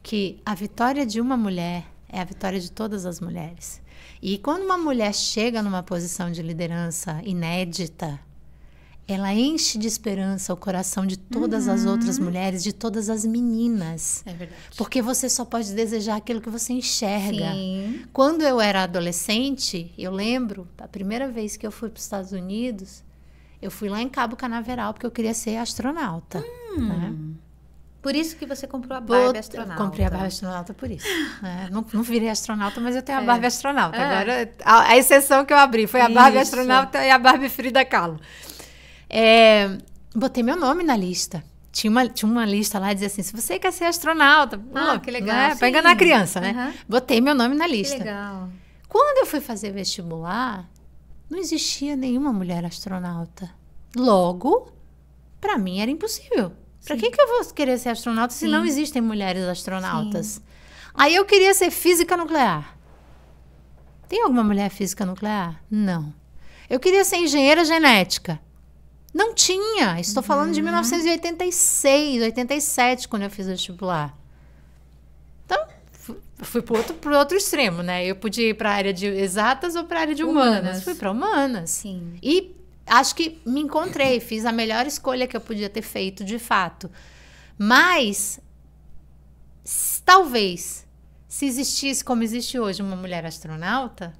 que a vitória de uma mulher é a vitória de todas as mulheres. E quando uma mulher chega numa posição de liderança inédita, ela enche de esperança o coração de todas uhum. as outras mulheres, de todas as meninas. É verdade. Porque você só pode desejar aquilo que você enxerga. Sim. Quando eu era adolescente, eu lembro, a primeira vez que eu fui para os Estados Unidos, eu fui lá em Cabo Canaveral porque eu queria ser astronauta. Hum. Né? Por isso que você comprou a Barbie Bot... astronauta. Comprei a Barbie astronauta por isso. É, não, não, virei astronauta, mas eu tenho a é. Barbie astronauta. É. Agora, a, a, exceção que eu abri foi a Barbie isso. astronauta e a Barbie Frida Kahlo. É, botei meu nome na lista. Tinha uma, tinha uma lista lá, dizia assim, se você quer ser astronauta, ah, que legal. Né? Pra enganar a criança, né? Uhum. Botei meu nome na lista. Que legal. Quando eu fui fazer vestibular, não existia nenhuma mulher astronauta. Logo, para mim era impossível. Para que, que eu vou querer ser astronauta Sim. se não existem mulheres astronautas? Sim. Aí eu queria ser física nuclear. Tem alguma mulher física nuclear? Não. Eu queria ser engenheira genética. Não tinha. Estou uhum. falando de 1986, uhum. 87, quando eu fiz o vestibular. Então, fui para outro, outro extremo, né? Eu podia ir para a área de exatas ou para a área de humanas. humanas. Fui para humanas. Sim. E acho que me encontrei, fiz a melhor escolha que eu podia ter feito, de fato. Mas, talvez, se existisse como existe hoje uma mulher astronauta,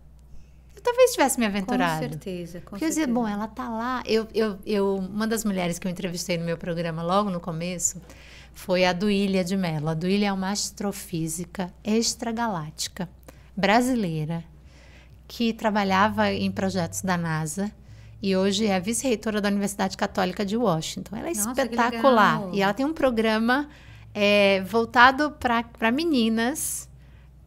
talvez tivesse me aventurado. Com certeza, com Porque certeza. Eu dizia, bom, ela tá lá. Eu, eu, eu, uma das mulheres que eu entrevistei no meu programa logo no começo foi a Duília de Mello. A Duília é uma astrofísica extragaláctica brasileira que trabalhava em projetos da NASA e hoje é vice-reitora da Universidade Católica de Washington. Ela é Nossa, espetacular e ela tem um programa é, voltado para meninas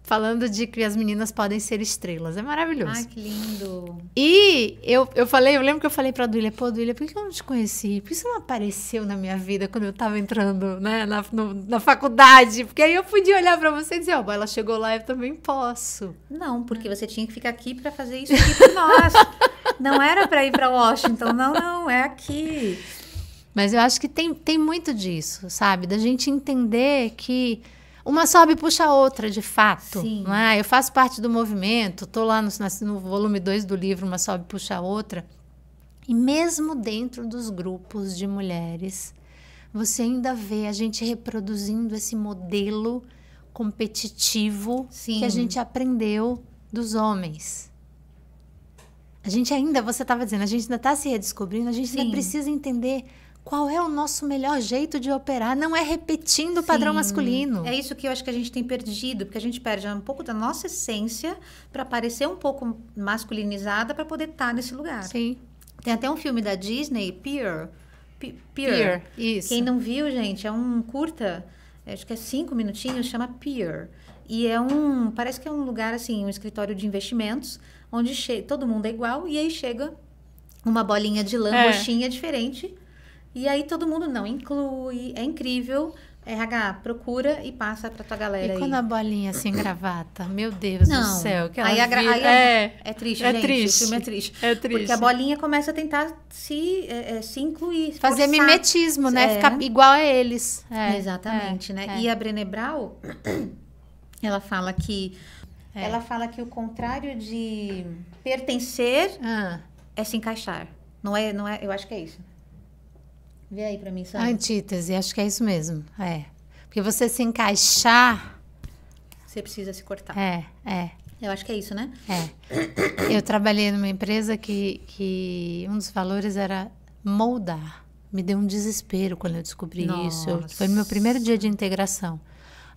falando de que as meninas podem ser estrelas. É maravilhoso. Ai, ah, que lindo. E eu, eu falei, eu lembro que eu falei pra Duília, pô, Duília, por que eu não te conheci? Por que você não apareceu na minha vida quando eu tava entrando, né, na, no, na faculdade? Porque aí eu podia olhar pra você e dizer, ó, oh, ela chegou lá, eu também posso. Não, porque você tinha que ficar aqui pra fazer isso aqui por nós. não era pra ir pra Washington, não, não, é aqui. Mas eu acho que tem, tem muito disso, sabe? Da gente entender que uma sobe e puxa a outra, de fato. Sim. É? Eu faço parte do movimento, estou lá no, no volume 2 do livro, uma sobe e puxa a outra. E mesmo dentro dos grupos de mulheres, você ainda vê a gente reproduzindo esse modelo competitivo Sim. que a gente aprendeu dos homens. A gente ainda, você estava dizendo, a gente ainda está se redescobrindo, a gente Sim. ainda precisa entender qual é o nosso melhor jeito de operar? Não é repetindo o padrão masculino. É isso que eu acho que a gente tem perdido, porque a gente perde um pouco da nossa essência para parecer um pouco masculinizada para poder estar tá nesse lugar. Sim. Tem até um filme da Disney, Peer. Peer. Peer. Isso. Quem não viu, gente, é um curta, é, acho que é cinco minutinhos, chama Peer. E é um, parece que é um lugar assim, um escritório de investimentos, onde todo mundo é igual e aí chega uma bolinha de lã, é. diferente e aí todo mundo não inclui. É incrível. RH, procura e passa pra tua galera. E aí. quando a bolinha sem gravata? Meu Deus não. do céu. Que aí, a gra... aí é, é triste, é gente. Triste. O filme é triste. É triste. Porque a bolinha começa a tentar se, é, é, se incluir. Se Fazer forçar. mimetismo, né? É. Ficar igual a eles. É. Exatamente, é, né? É. E a Brené ela fala que... Ela fala que o contrário de pertencer ah. é se encaixar. Não é, não é, eu acho que é isso. Vê aí pra mim, Sandra. Antítese, acho que é isso mesmo. É. Porque você se encaixar. Você precisa se cortar. É, é. Eu acho que é isso, né? É. Eu trabalhei numa empresa que, que um dos valores era moldar. Me deu um desespero quando eu descobri Nossa. isso. foi meu primeiro dia de integração.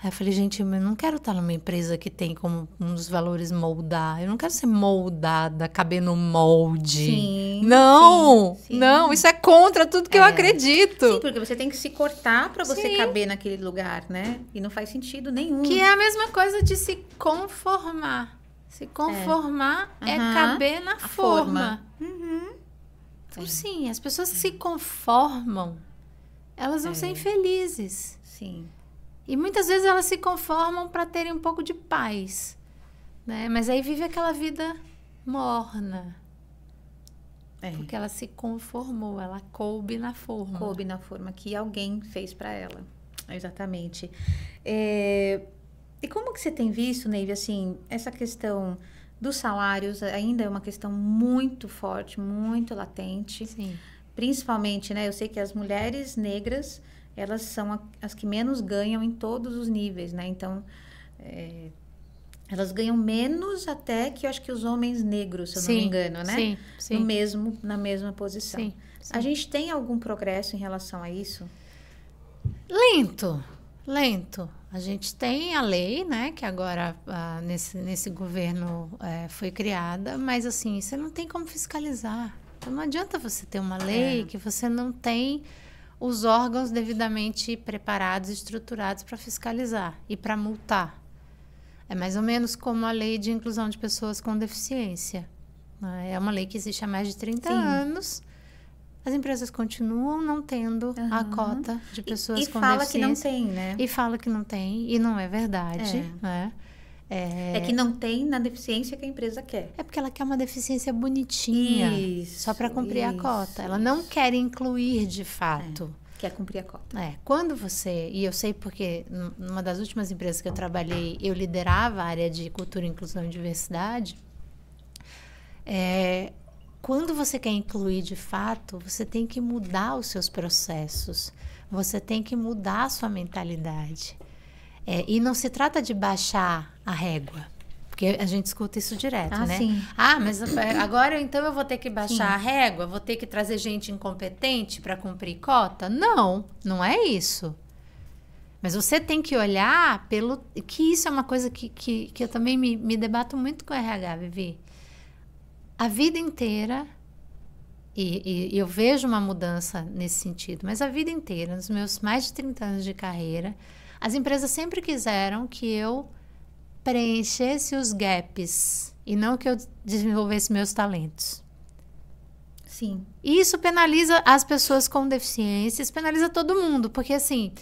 Aí eu falei, gente, eu não quero estar numa empresa que tem como um dos valores moldar. Eu não quero ser moldada, caber no molde. Sim, não, sim, sim. não, isso é contra tudo que é. eu acredito. Sim, porque você tem que se cortar para você caber naquele lugar, né? E não faz sentido nenhum. Que é a mesma coisa de se conformar. Se conformar é, uhum. é caber na a forma. forma. Uhum. Então, é. sim, as pessoas é. que se conformam, elas vão é. ser infelizes. Sim. E muitas vezes elas se conformam para terem um pouco de paz, né? Mas aí vive aquela vida morna. É. Porque ela se conformou, ela coube na forma. Coube na forma que alguém fez para ela. Exatamente. É... E como que você tem visto, Neve? assim, essa questão dos salários ainda é uma questão muito forte, muito latente. Sim. Principalmente, né? Eu sei que as mulheres negras elas são a, as que menos ganham em todos os níveis, né? Então, é, elas ganham menos até que eu acho que os homens negros, se eu sim, não me engano, né? Sim, sim. No mesmo, na mesma posição. Sim, sim. A gente tem algum progresso em relação a isso? Lento, lento. A gente tem a lei, né, que agora nesse, nesse governo é, foi criada, mas assim, você não tem como fiscalizar. Então, não adianta você ter uma lei é. que você não tem os órgãos devidamente preparados e estruturados para fiscalizar e para multar. É mais ou menos como a lei de inclusão de pessoas com deficiência. Né? É uma lei que existe há mais de 30 Sim. anos. As empresas continuam não tendo uhum. a cota de pessoas e, e com deficiência. E fala que não tem, né? E fala que não tem, e não é verdade. É. Né? É... é... que não tem na deficiência que a empresa quer. É porque ela quer uma deficiência bonitinha, isso, só para cumprir isso. a cota. Ela não quer incluir de fato. É, quer cumprir a cota. É, quando você, e eu sei porque numa das últimas empresas que eu trabalhei, eu liderava a área de cultura, inclusão e diversidade. É, quando você quer incluir de fato, você tem que mudar os seus processos, você tem que mudar a sua mentalidade. É, e não se trata de baixar a régua. Porque a gente escuta isso direto, ah, né? Sim. Ah, mas é, agora então eu vou ter que baixar sim. a régua, vou ter que trazer gente incompetente para cumprir cota? Não, não é isso. Mas você tem que olhar pelo. Que isso é uma coisa que, que, que eu também me, me debato muito com o RH, Vivi. A vida inteira, e, e, eu vejo uma mudança nesse sentido, mas a vida inteira, nos meus mais de 30 anos de carreira, as empresas sempre quiseram que eu preenchesse os gaps e não que eu desenvolvesse meus talentos. Sim. E isso penaliza as pessoas com deficiências, penaliza todo mundo, porque assim,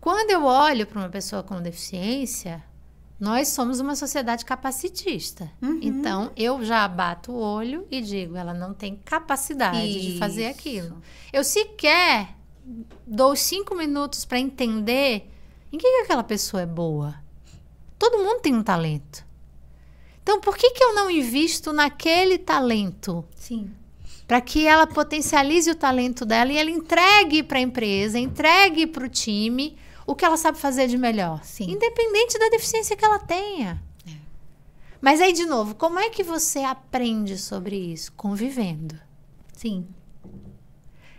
quando eu olho para uma pessoa com deficiência, nós somos uma sociedade capacitista. Uhum. Então, eu já bato o olho e digo, ela não tem capacidade isso. de fazer aquilo. Eu sequer dou cinco minutos para entender em que, que aquela pessoa é boa? Todo mundo tem um talento. Então, por que, que eu não invisto naquele talento? Sim. Para que ela potencialize o talento dela e ela entregue para a empresa, entregue para o time o que ela sabe fazer de melhor. Sim. Independente da deficiência que ela tenha. É. Mas aí, de novo, como é que você aprende sobre isso? Convivendo. Sim.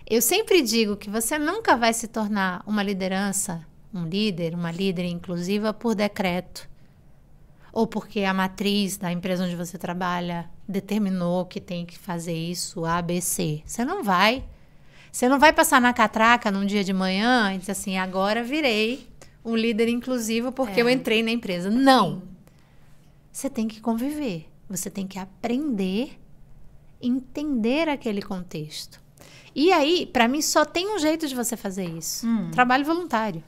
Eu sempre digo que você nunca vai se tornar uma liderança um líder, uma líder inclusiva por decreto. Ou porque a matriz da empresa onde você trabalha determinou que tem que fazer isso, A, B, C. Você não vai. Você não vai passar na catraca num dia de manhã e dizer assim, agora virei um líder inclusivo porque é. eu entrei na empresa. Não. Você tem que conviver. Você tem que aprender, entender aquele contexto. E aí, para mim, só tem um jeito de você fazer isso: hum. trabalho voluntário.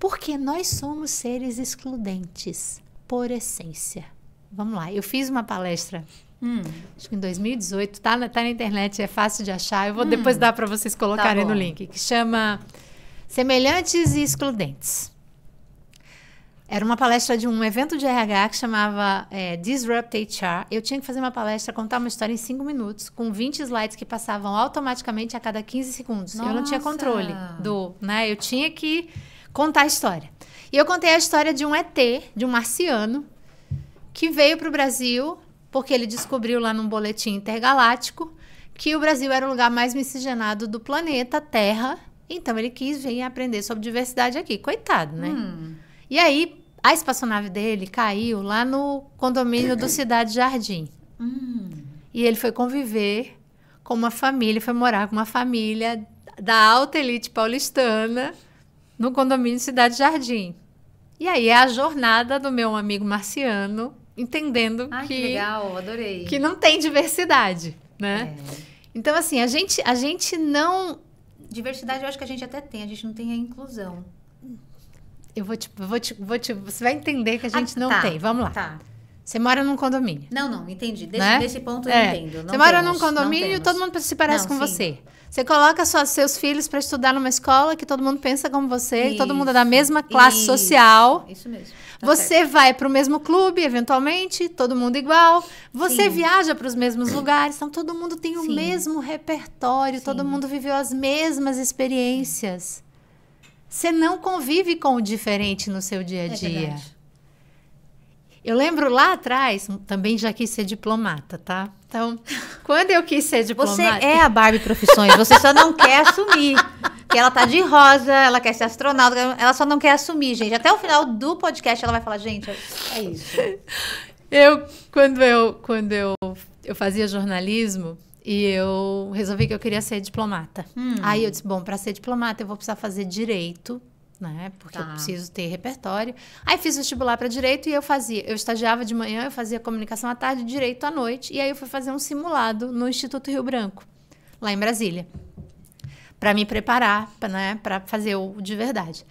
Porque nós somos seres excludentes, por essência. Vamos lá, eu fiz uma palestra Hum. Acho que em 2018, tá na, tá na internet, é fácil de achar. Eu vou hum. depois dar para vocês tá colocarem tá no link, que chama Semelhantes e Excludentes. Era uma palestra de um evento de RH que chamava é, Disrupt HR. Eu tinha que fazer uma palestra, contar uma história em 5 minutos, com 20 slides que passavam automaticamente a cada 15 segundos. Nossa. Eu não tinha controle do, né? Eu tinha que contar a história. E eu contei a história de um ET, de um marciano, que veio para o Brasil porque ele descobriu lá num boletim intergaláctico que o Brasil era o lugar mais miscigenado do planeta Terra. Então ele quis vir aprender sobre diversidade aqui. Coitado, né? Hum. E aí a espaçonave dele caiu lá no condomínio do Cidade Jardim. Hum. E ele foi conviver com uma família, foi morar com uma família da alta elite paulistana no condomínio Cidade Jardim. E aí é a jornada do meu amigo marciano entendendo Ai, que, que legal, adorei. Que não tem diversidade, né? É. Então assim, a gente a gente não diversidade eu acho que a gente até tem, a gente não tem a inclusão. Eu vou te, vou te, vou te você vai entender que a ah, gente ah, não tá, tem. Vamos lá. Tá. Você mora num condomínio. Não, não, entendi. Desse, né? desse ponto eu é. entendo. Não você mora temos, num condomínio e todo mundo se parece não, com sim. você. Você coloca seus filhos para estudar numa escola que todo mundo pensa como você, todo mundo é da mesma classe isso, social. Isso mesmo. Tá você certo. vai para o mesmo clube, eventualmente, todo mundo igual. Você Sim. viaja para os mesmos lugares, então todo mundo tem o Sim. mesmo repertório, Sim. todo mundo viveu as mesmas experiências. Você não convive com o diferente no seu dia a é dia. É eu lembro lá atrás, também já quis ser diplomata, tá? Então, quando eu quis ser diplomata. Você é a Barbie Profissões, você só não quer assumir. Que ela tá de rosa, ela quer ser astronauta, ela só não quer assumir, gente. Até o final do podcast ela vai falar, gente, é isso. Eu, quando eu, quando eu, eu fazia jornalismo, e eu resolvi que eu queria ser diplomata. Hum. Aí eu disse: bom, para ser diplomata eu vou precisar fazer direito né? Porque tá. eu preciso ter repertório. Aí fiz vestibular para direito e eu fazia, eu estagiava de manhã, eu fazia comunicação à tarde, direito à noite, e aí eu fui fazer um simulado no Instituto Rio Branco, lá em Brasília, para me preparar, pra, né, para fazer o de verdade.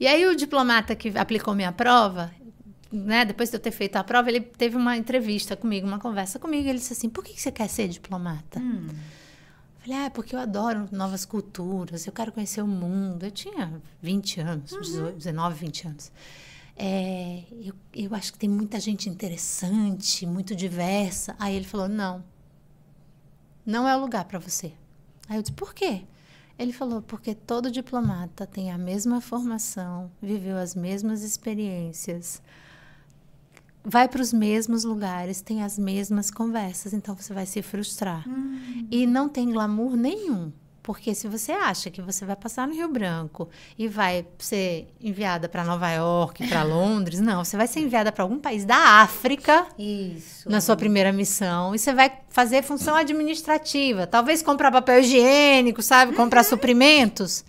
E aí o diplomata que aplicou minha prova, né, depois de eu ter feito a prova, ele teve uma entrevista comigo, uma conversa comigo, e ele disse assim: "Por que você quer ser diplomata?" Hum. Falei, ah, é porque eu adoro novas culturas, eu quero conhecer o mundo. Eu tinha 20 anos, uhum. 19, 20 anos. É, eu, eu acho que tem muita gente interessante, muito diversa. Aí ele falou, não, não é o lugar para você. Aí eu disse, por quê? Ele falou, porque todo diplomata tem a mesma formação, viveu as mesmas experiências, vai para os mesmos lugares, tem as mesmas conversas, então você vai se frustrar. Hum. E não tem glamour nenhum. Porque se você acha que você vai passar no Rio Branco e vai ser enviada para Nova York, para Londres, não, você vai ser enviada para algum país da África. Isso. Na sua primeira missão e você vai fazer função administrativa, talvez comprar papel higiênico, sabe, comprar uhum. suprimentos.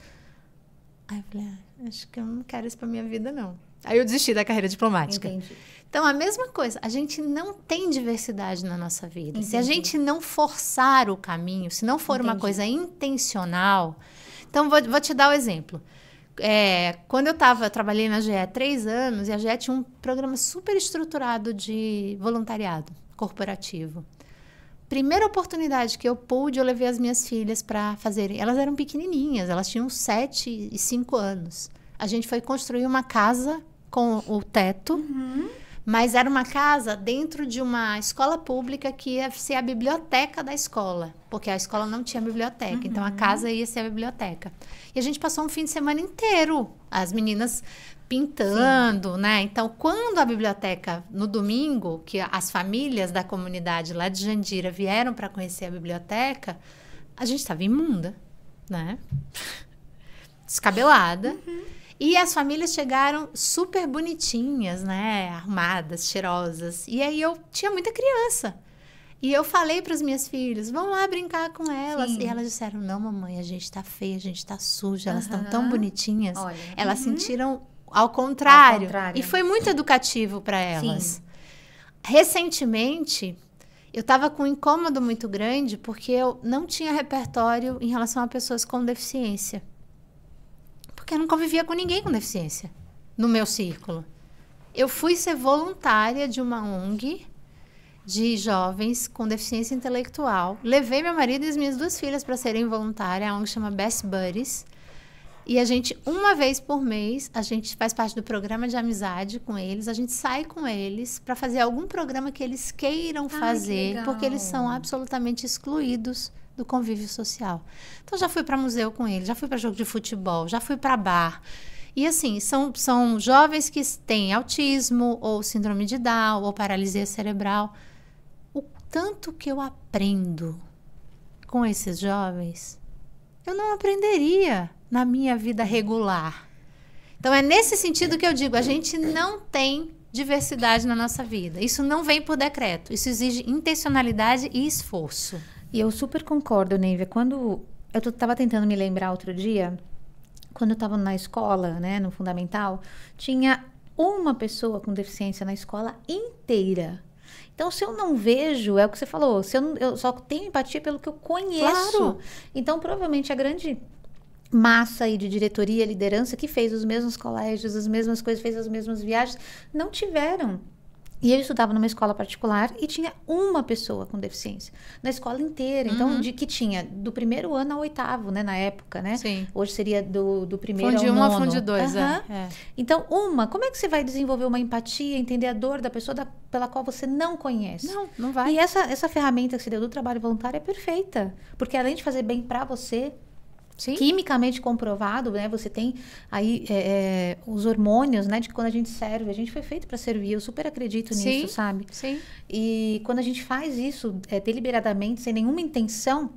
Aí eu falei, ah, acho que eu não quero isso para minha vida não. Aí eu desisti da carreira diplomática. Entendi. Então, a mesma coisa, a gente não tem diversidade na nossa vida. Entendi. Se a gente não forçar o caminho, se não for Entendi. uma coisa intencional. Então, vou, vou te dar o um exemplo. É, quando eu estava trabalhei na GE há três anos, e a GE tinha um programa super estruturado de voluntariado corporativo. Primeira oportunidade que eu pude, eu levei as minhas filhas para fazerem. Elas eram pequenininhas, elas tinham sete e cinco anos. A gente foi construir uma casa com o teto. Uhum mas era uma casa dentro de uma escola pública que ia ser a biblioteca da escola, porque a escola não tinha biblioteca, uhum. então a uhum. casa ia ser a biblioteca. E a gente passou um fim de semana inteiro, as meninas pintando, Sim. né? Então, quando a biblioteca no domingo, que as famílias da comunidade lá de Jandira vieram para conhecer a biblioteca, a gente estava imunda, né? Descabelada. Uhum. E as famílias chegaram super bonitinhas, né? Armadas, cheirosas. E aí eu tinha muita criança. E eu falei para os minhas filhas, vão lá brincar com elas. Sim. E elas disseram, não, mamãe, a gente está feia, a gente está suja, elas estão uhum. tão bonitinhas. Olha. Elas uhum. sentiram ao contrário. ao contrário. E foi muito educativo para elas. Sim. Recentemente, eu estava com um incômodo muito grande porque eu não tinha repertório em relação a pessoas com deficiência. Porque eu não convivia com ninguém com deficiência no meu círculo. Eu fui ser voluntária de uma ONG de jovens com deficiência intelectual. Levei meu marido e as minhas duas filhas para serem voluntárias, a ONG chama Best Buddies. E a gente, uma vez por mês, a gente faz parte do programa de amizade com eles, a gente sai com eles para fazer algum programa que eles queiram Ai, fazer, que porque eles são absolutamente excluídos do convívio social. Então já fui para museu com ele, já fui para jogo de futebol, já fui para bar. E assim, são, são jovens que têm autismo, ou síndrome de Down, ou paralisia cerebral. O tanto que eu aprendo com esses jovens, eu não aprenderia na minha vida regular. Então é nesse sentido que eu digo, a gente não tem diversidade na nossa vida. Isso não vem por decreto, isso exige intencionalidade e esforço. E eu super concordo, Neiva. Quando eu estava tentando me lembrar outro dia, quando eu estava na escola, né, no fundamental, tinha uma pessoa com deficiência na escola inteira. Então, se eu não vejo, é o que você falou, se eu, não, eu só tenho empatia pelo que eu conheço. Claro. Então, provavelmente a grande massa aí de diretoria, liderança que fez os mesmos colégios, as mesmas coisas, fez as mesmas viagens, não tiveram e eu estudava numa escola particular e tinha uma pessoa com deficiência na escola inteira. Então, uhum. de que tinha do primeiro ano ao oitavo, né? Na época, né? Sim. Hoje seria do, do primeiro fundi ao nono. Fundi uma, de dois, uhum. é. é. Então, uma, como é que você vai desenvolver uma empatia, entender a dor da pessoa da, pela qual você não conhece? Não, não vai. E essa, essa ferramenta que você deu do trabalho voluntário é perfeita. Porque além de fazer bem para você, Sim. quimicamente comprovado, né? Você tem aí é, é, os hormônios, né? De quando a gente serve, a gente foi feito para servir. Eu super acredito nisso, Sim. sabe? Sim. E quando a gente faz isso é, deliberadamente, sem nenhuma intenção,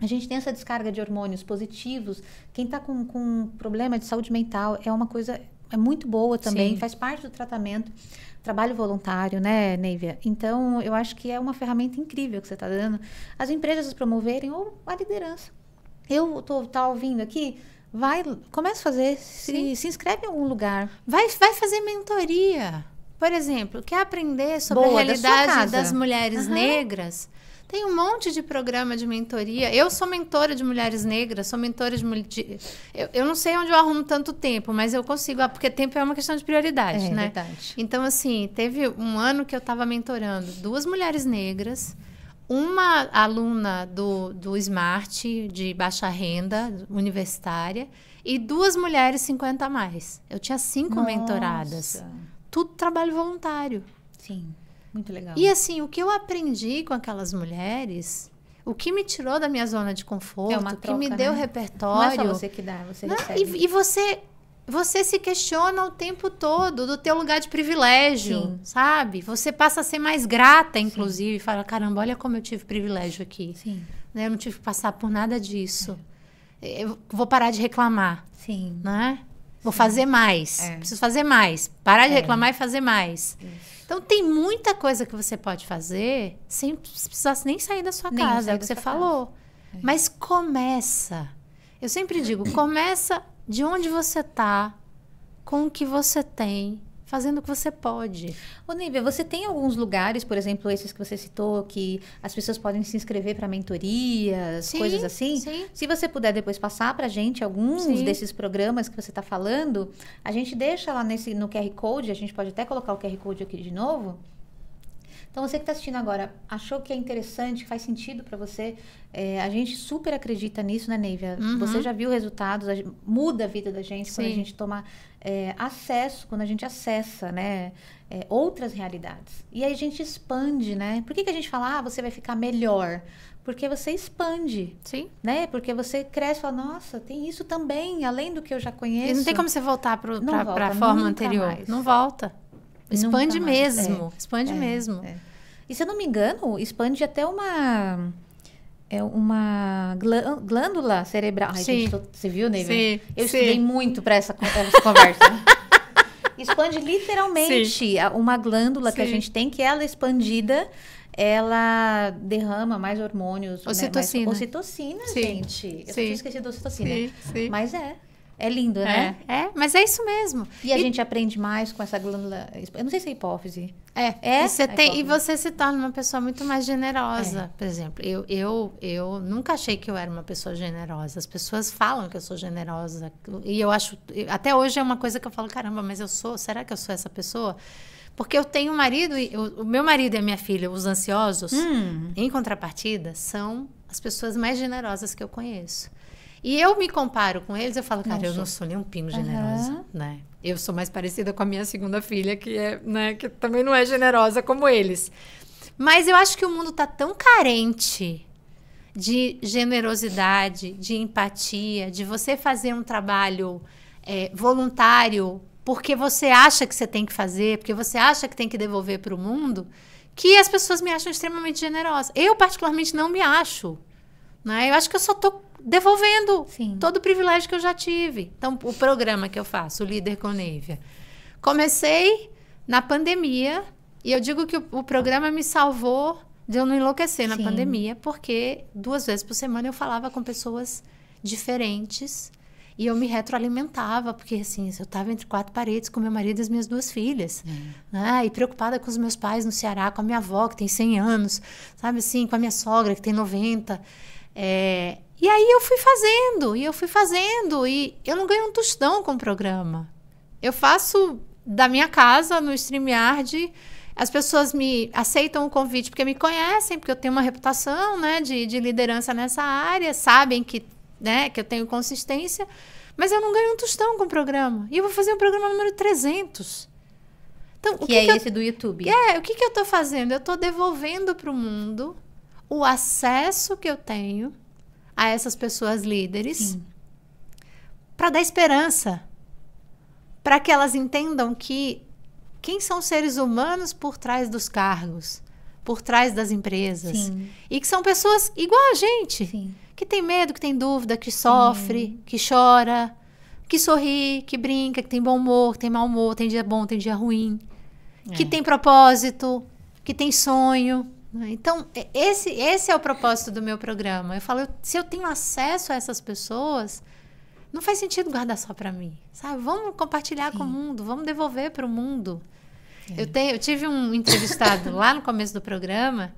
a gente tem essa descarga de hormônios positivos. Quem está com, com problema de saúde mental é uma coisa é muito boa também, Sim. faz parte do tratamento. Trabalho voluntário, né, Neivia? Então, eu acho que é uma ferramenta incrível que você está dando. As empresas promoverem ou a liderança eu tô tá ouvindo aqui, vai, começa a fazer, se, se, inscreve em algum lugar. Vai, vai fazer mentoria. Por exemplo, quer aprender sobre Boa, a realidade da das mulheres uhum. negras? Tem um monte de programa de mentoria. Eu sou mentora de mulheres negras, sou mentora de. de eu, eu não sei onde eu arrumo tanto tempo, mas eu consigo. Ah, porque tempo é uma questão de prioridade, é, né? Verdade. Então, assim, teve um ano que eu estava mentorando duas mulheres negras. Uma aluna do, do Smart, de baixa renda, universitária, e duas mulheres 50 a mais. Eu tinha cinco Nossa. mentoradas. Tudo trabalho voluntário. Sim, muito legal. E assim, o que eu aprendi com aquelas mulheres o que me tirou da minha zona de conforto, é o que me deu né? repertório. Não é só você que dá, você não, E, e, você você se questiona o tempo todo do teu lugar de privilégio, Sim. sabe? Você passa a ser mais grata, inclusive, Sim. e fala, caramba, olha como eu tive privilégio aqui. Sim. Né, eu não tive que passar por nada disso. É. Eu vou parar de reclamar. Sim. Né? Vou fazer mais. É. Preciso fazer mais. Parar de é. reclamar e fazer mais. Isso. Então tem muita coisa que você pode fazer sem precisar nem sair da sua nem casa, é o que você falou. É. Mas começa. Eu sempre digo, começa de onde você está, com o que você tem, fazendo o que você pode. Ô, Nívia, você tem alguns lugares, por exemplo, esses que você citou, que as pessoas podem se inscrever para mentorias, sim, coisas assim? Sim. Se você puder depois passar para a gente alguns sim. desses programas que você está falando, a gente deixa lá nesse, no QR Code, a gente pode até colocar o QR Code aqui de novo então, você que está assistindo agora, achou que é interessante, faz sentido para você? É, a gente super acredita nisso, né, Neivia? Uhum. Você já viu resultados, a gente, muda a vida da gente Sim. quando a gente toma é, acesso, quando a gente acessa, né? É, outras realidades. E aí a gente expande, né? Por que, que a gente fala, ah, você vai ficar melhor? Porque você expande. Sim. Né? Porque você cresce e fala, nossa, tem isso também, além do que eu já conheço. E não tem como você voltar para a forma anterior. Mais. Não volta. Expande mesmo. É, expande é, mesmo. É. E se eu não me engano, expande até uma. É uma glândula cerebral. Ai, gente, tô, você viu, Ney? Sim, eu sim. estudei muito para essa, essa conversa. Né? expande literalmente sim. uma glândula que a gente tem, que ela é expandida, ela derrama mais hormônios. Ocitocina. Né? Mais, ocitocina, gente. Eu tinha esquecido da ocitocina. Sim, sim. Mas é, é lindo, é? né? É. é, mas é isso mesmo. E, e a gente aprende mais com essa glândula. Eu não sei se é hipófise. É. é? E, você é tem, e você se torna uma pessoa muito mais generosa. É. Por exemplo, eu, eu, eu nunca achei que eu era uma pessoa generosa. As pessoas falam que eu sou generosa. E eu acho. Até hoje é uma coisa que eu falo: caramba, mas eu sou. Será que eu sou essa pessoa? Porque eu tenho um marido, eu, o meu marido e a minha filha, os ansiosos, hum. em contrapartida, são as pessoas mais generosas que eu conheço. E eu me comparo com eles, eu falo, cara, não eu sou. não sou nem um pingo generosa, uhum. né? Eu sou mais parecida com a minha segunda filha, que é, né, que também não é generosa como eles. Mas eu acho que o mundo tá tão carente de generosidade, de empatia, de você fazer um trabalho é, voluntário porque você acha que você tem que fazer, porque você acha que tem que devolver para o mundo, que as pessoas me acham extremamente generosa. Eu, particularmente, não me acho. Né? Eu acho que eu só estou devolvendo Sim. todo o privilégio que eu já tive. Então, o programa que eu faço, o Líder com Neivia. Comecei na pandemia e eu digo que o, o programa me salvou de eu não enlouquecer na pandemia, porque duas vezes por semana eu falava com pessoas diferentes e eu me retroalimentava, porque assim, eu estava entre quatro paredes com meu marido e as minhas duas filhas, né? E preocupada com os meus pais no Ceará, com a minha avó que tem 100 anos, sabe assim, com a minha sogra que tem 90. É, e aí eu fui fazendo, e eu fui fazendo, e eu não ganho um tostão com o programa. Eu faço da minha casa, no StreamYard, as pessoas me aceitam o convite porque me conhecem, porque eu tenho uma reputação né, de, de liderança nessa área, sabem que, né, que eu tenho consistência, mas eu não ganho um tostão com o programa. E eu vou fazer um programa número 300. Então, que, o que é que esse eu, do YouTube. É, o que, que eu estou fazendo? Eu estou devolvendo para o mundo o acesso que eu tenho a essas pessoas líderes para dar esperança, para que elas entendam que quem são seres humanos por trás dos cargos, por trás das empresas Sim. e que são pessoas igual a gente, Sim. que tem medo, que tem dúvida, que sofre, Sim. que chora, que sorri, que brinca, que tem bom humor, que tem mau humor, tem dia bom, tem dia ruim, é. que tem propósito, que tem sonho né? Então, esse, esse é o propósito do meu programa. Eu falo, se eu tenho acesso a essas pessoas, não faz sentido guardar só para mim, sabe? Vamos compartilhar Sim. com o mundo, vamos devolver para o mundo. É. Eu, tenho, eu tive um entrevistado lá no começo do programa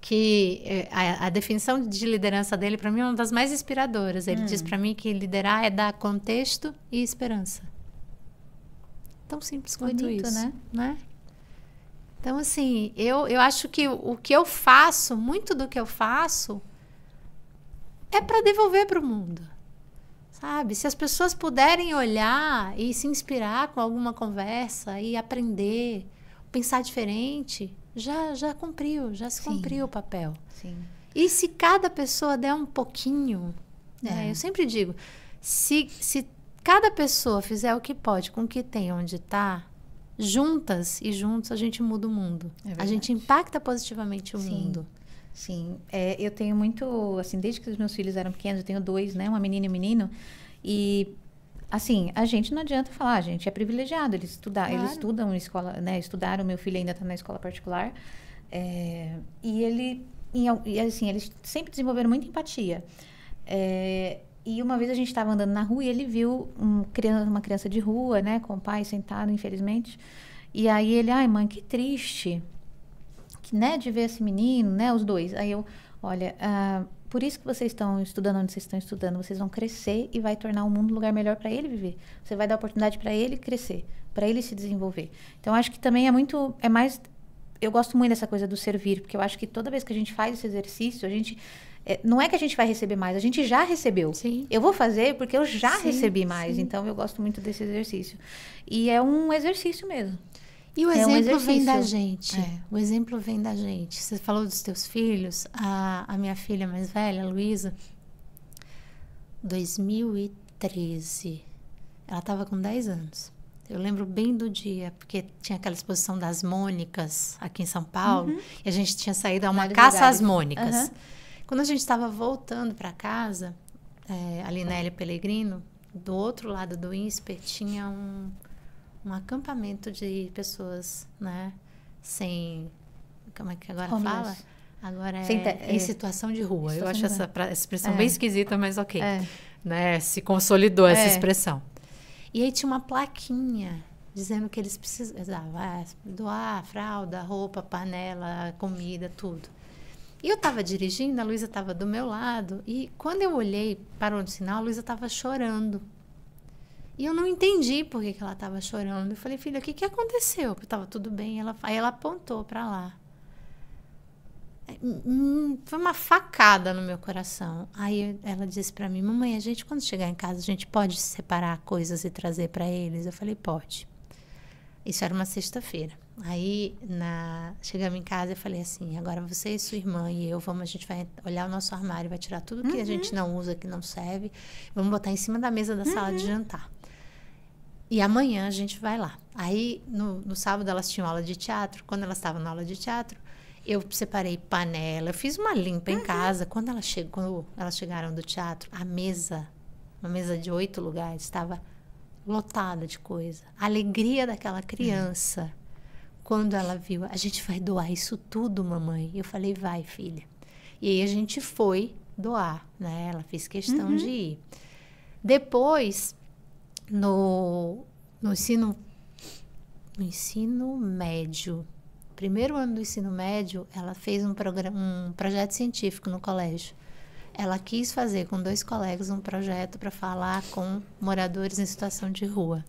que é, a, a definição de liderança dele para mim é uma das mais inspiradoras. Ele hum. diz para mim que liderar é dar contexto e esperança. Tão simples Bonito, quanto isso, né? né? Então, assim, eu, eu acho que o que eu faço, muito do que eu faço, é para devolver para o mundo. Sabe? Se as pessoas puderem olhar e se inspirar com alguma conversa e aprender, pensar diferente, já, já cumpriu, já se Sim. cumpriu o papel. Sim. E se cada pessoa der um pouquinho, né, é. né? eu sempre digo, se, se cada pessoa fizer o que pode com o que tem onde está, juntas e juntos a gente muda o mundo. É a gente impacta positivamente o Sim. mundo. Sim, é, eu tenho muito, assim, desde que os meus filhos eram pequenos, eu tenho dois, né, uma menina e um menino, e assim, a gente não adianta falar, a gente é privilegiado, eles estudam, claro. eles estudam escola, né, estudaram, meu filho ainda está na escola particular, é, e ele, e, assim, eles sempre desenvolveram muita empatia. É, e uma vez a gente estava andando na rua e ele viu um criança, uma criança de rua, né, com o pai sentado, infelizmente. E aí ele, ai mãe, que triste, que, né, de ver esse menino, né, os dois. Aí eu, olha, ah, por isso que vocês estão estudando onde vocês estão estudando, vocês vão crescer e vai tornar o mundo um lugar melhor para ele viver. Você vai dar oportunidade para ele crescer, para ele se desenvolver. Então acho que também é muito, é mais, eu gosto muito dessa coisa do servir, porque eu acho que toda vez que a gente faz esse exercício, a gente é, não é que a gente vai receber mais, a gente já recebeu. Sim. Eu vou fazer porque eu já sim, recebi mais. Sim. Então eu gosto muito desse exercício. E é um exercício mesmo. E o é exemplo um vem da gente. É. O exemplo vem da gente. Você falou dos teus filhos. A, a minha filha mais velha, Luísa, 2013. Ela estava com 10 anos. Eu lembro bem do dia, porque tinha aquela exposição das Mônicas aqui em São Paulo. Uhum. E a gente tinha saído a uma Vários caça lugares. às Mônicas. Uhum. Quando a gente estava voltando para casa, é, ali na Elia Pellegrino, do outro lado do INSPER tinha um, um acampamento de pessoas, né? Sem. Como é que agora fala? Agora é, te... em é é. situação de rua. Situação Eu acho essa, pra, essa expressão é. bem esquisita, mas ok. É. Né? Se consolidou essa é. expressão. E aí tinha uma plaquinha dizendo que eles precisavam doar fralda, roupa, panela, comida, tudo. E eu estava dirigindo, a Luísa estava do meu lado, e quando eu olhei para o sinal, a Luísa estava chorando. E eu não entendi por que, que ela estava chorando. Eu falei, filha, o que, que aconteceu? Porque estava tudo bem. Ela, aí ela apontou para lá. É, hum, hum, foi uma facada no meu coração. Aí ela disse para mim, mamãe, a gente quando chegar em casa, a gente pode separar coisas e trazer para eles? Eu falei, pode. Isso era uma sexta-feira. Aí, na... chegamos em casa e falei assim: agora você e sua irmã e eu, vamos, a gente vai olhar o nosso armário, vai tirar tudo que uhum. a gente uhum. não usa, que não serve, vamos botar em cima da mesa da uhum. sala de uhum. jantar. E amanhã a gente vai lá. Aí, no, no sábado, elas tinham aula de teatro. Quando elas estavam na aula de teatro, eu separei panela, eu fiz uma limpa uhum. em casa. Quando, ela quando elas chegaram do teatro, a mesa, uma mesa de oito lugares, estava lotada de coisa. A alegria daquela uhum. criança. Uhum quando ela viu, a gente vai doar isso tudo, mamãe. Eu falei, vai, filha. E aí a gente foi doar, né? Ela fez questão uhum. de ir. Depois, no, no ensino no ensino médio, primeiro ano do ensino médio, ela fez um programa, um projeto científico no colégio. Ela quis fazer com dois colegas um projeto para falar com moradores em situação de rua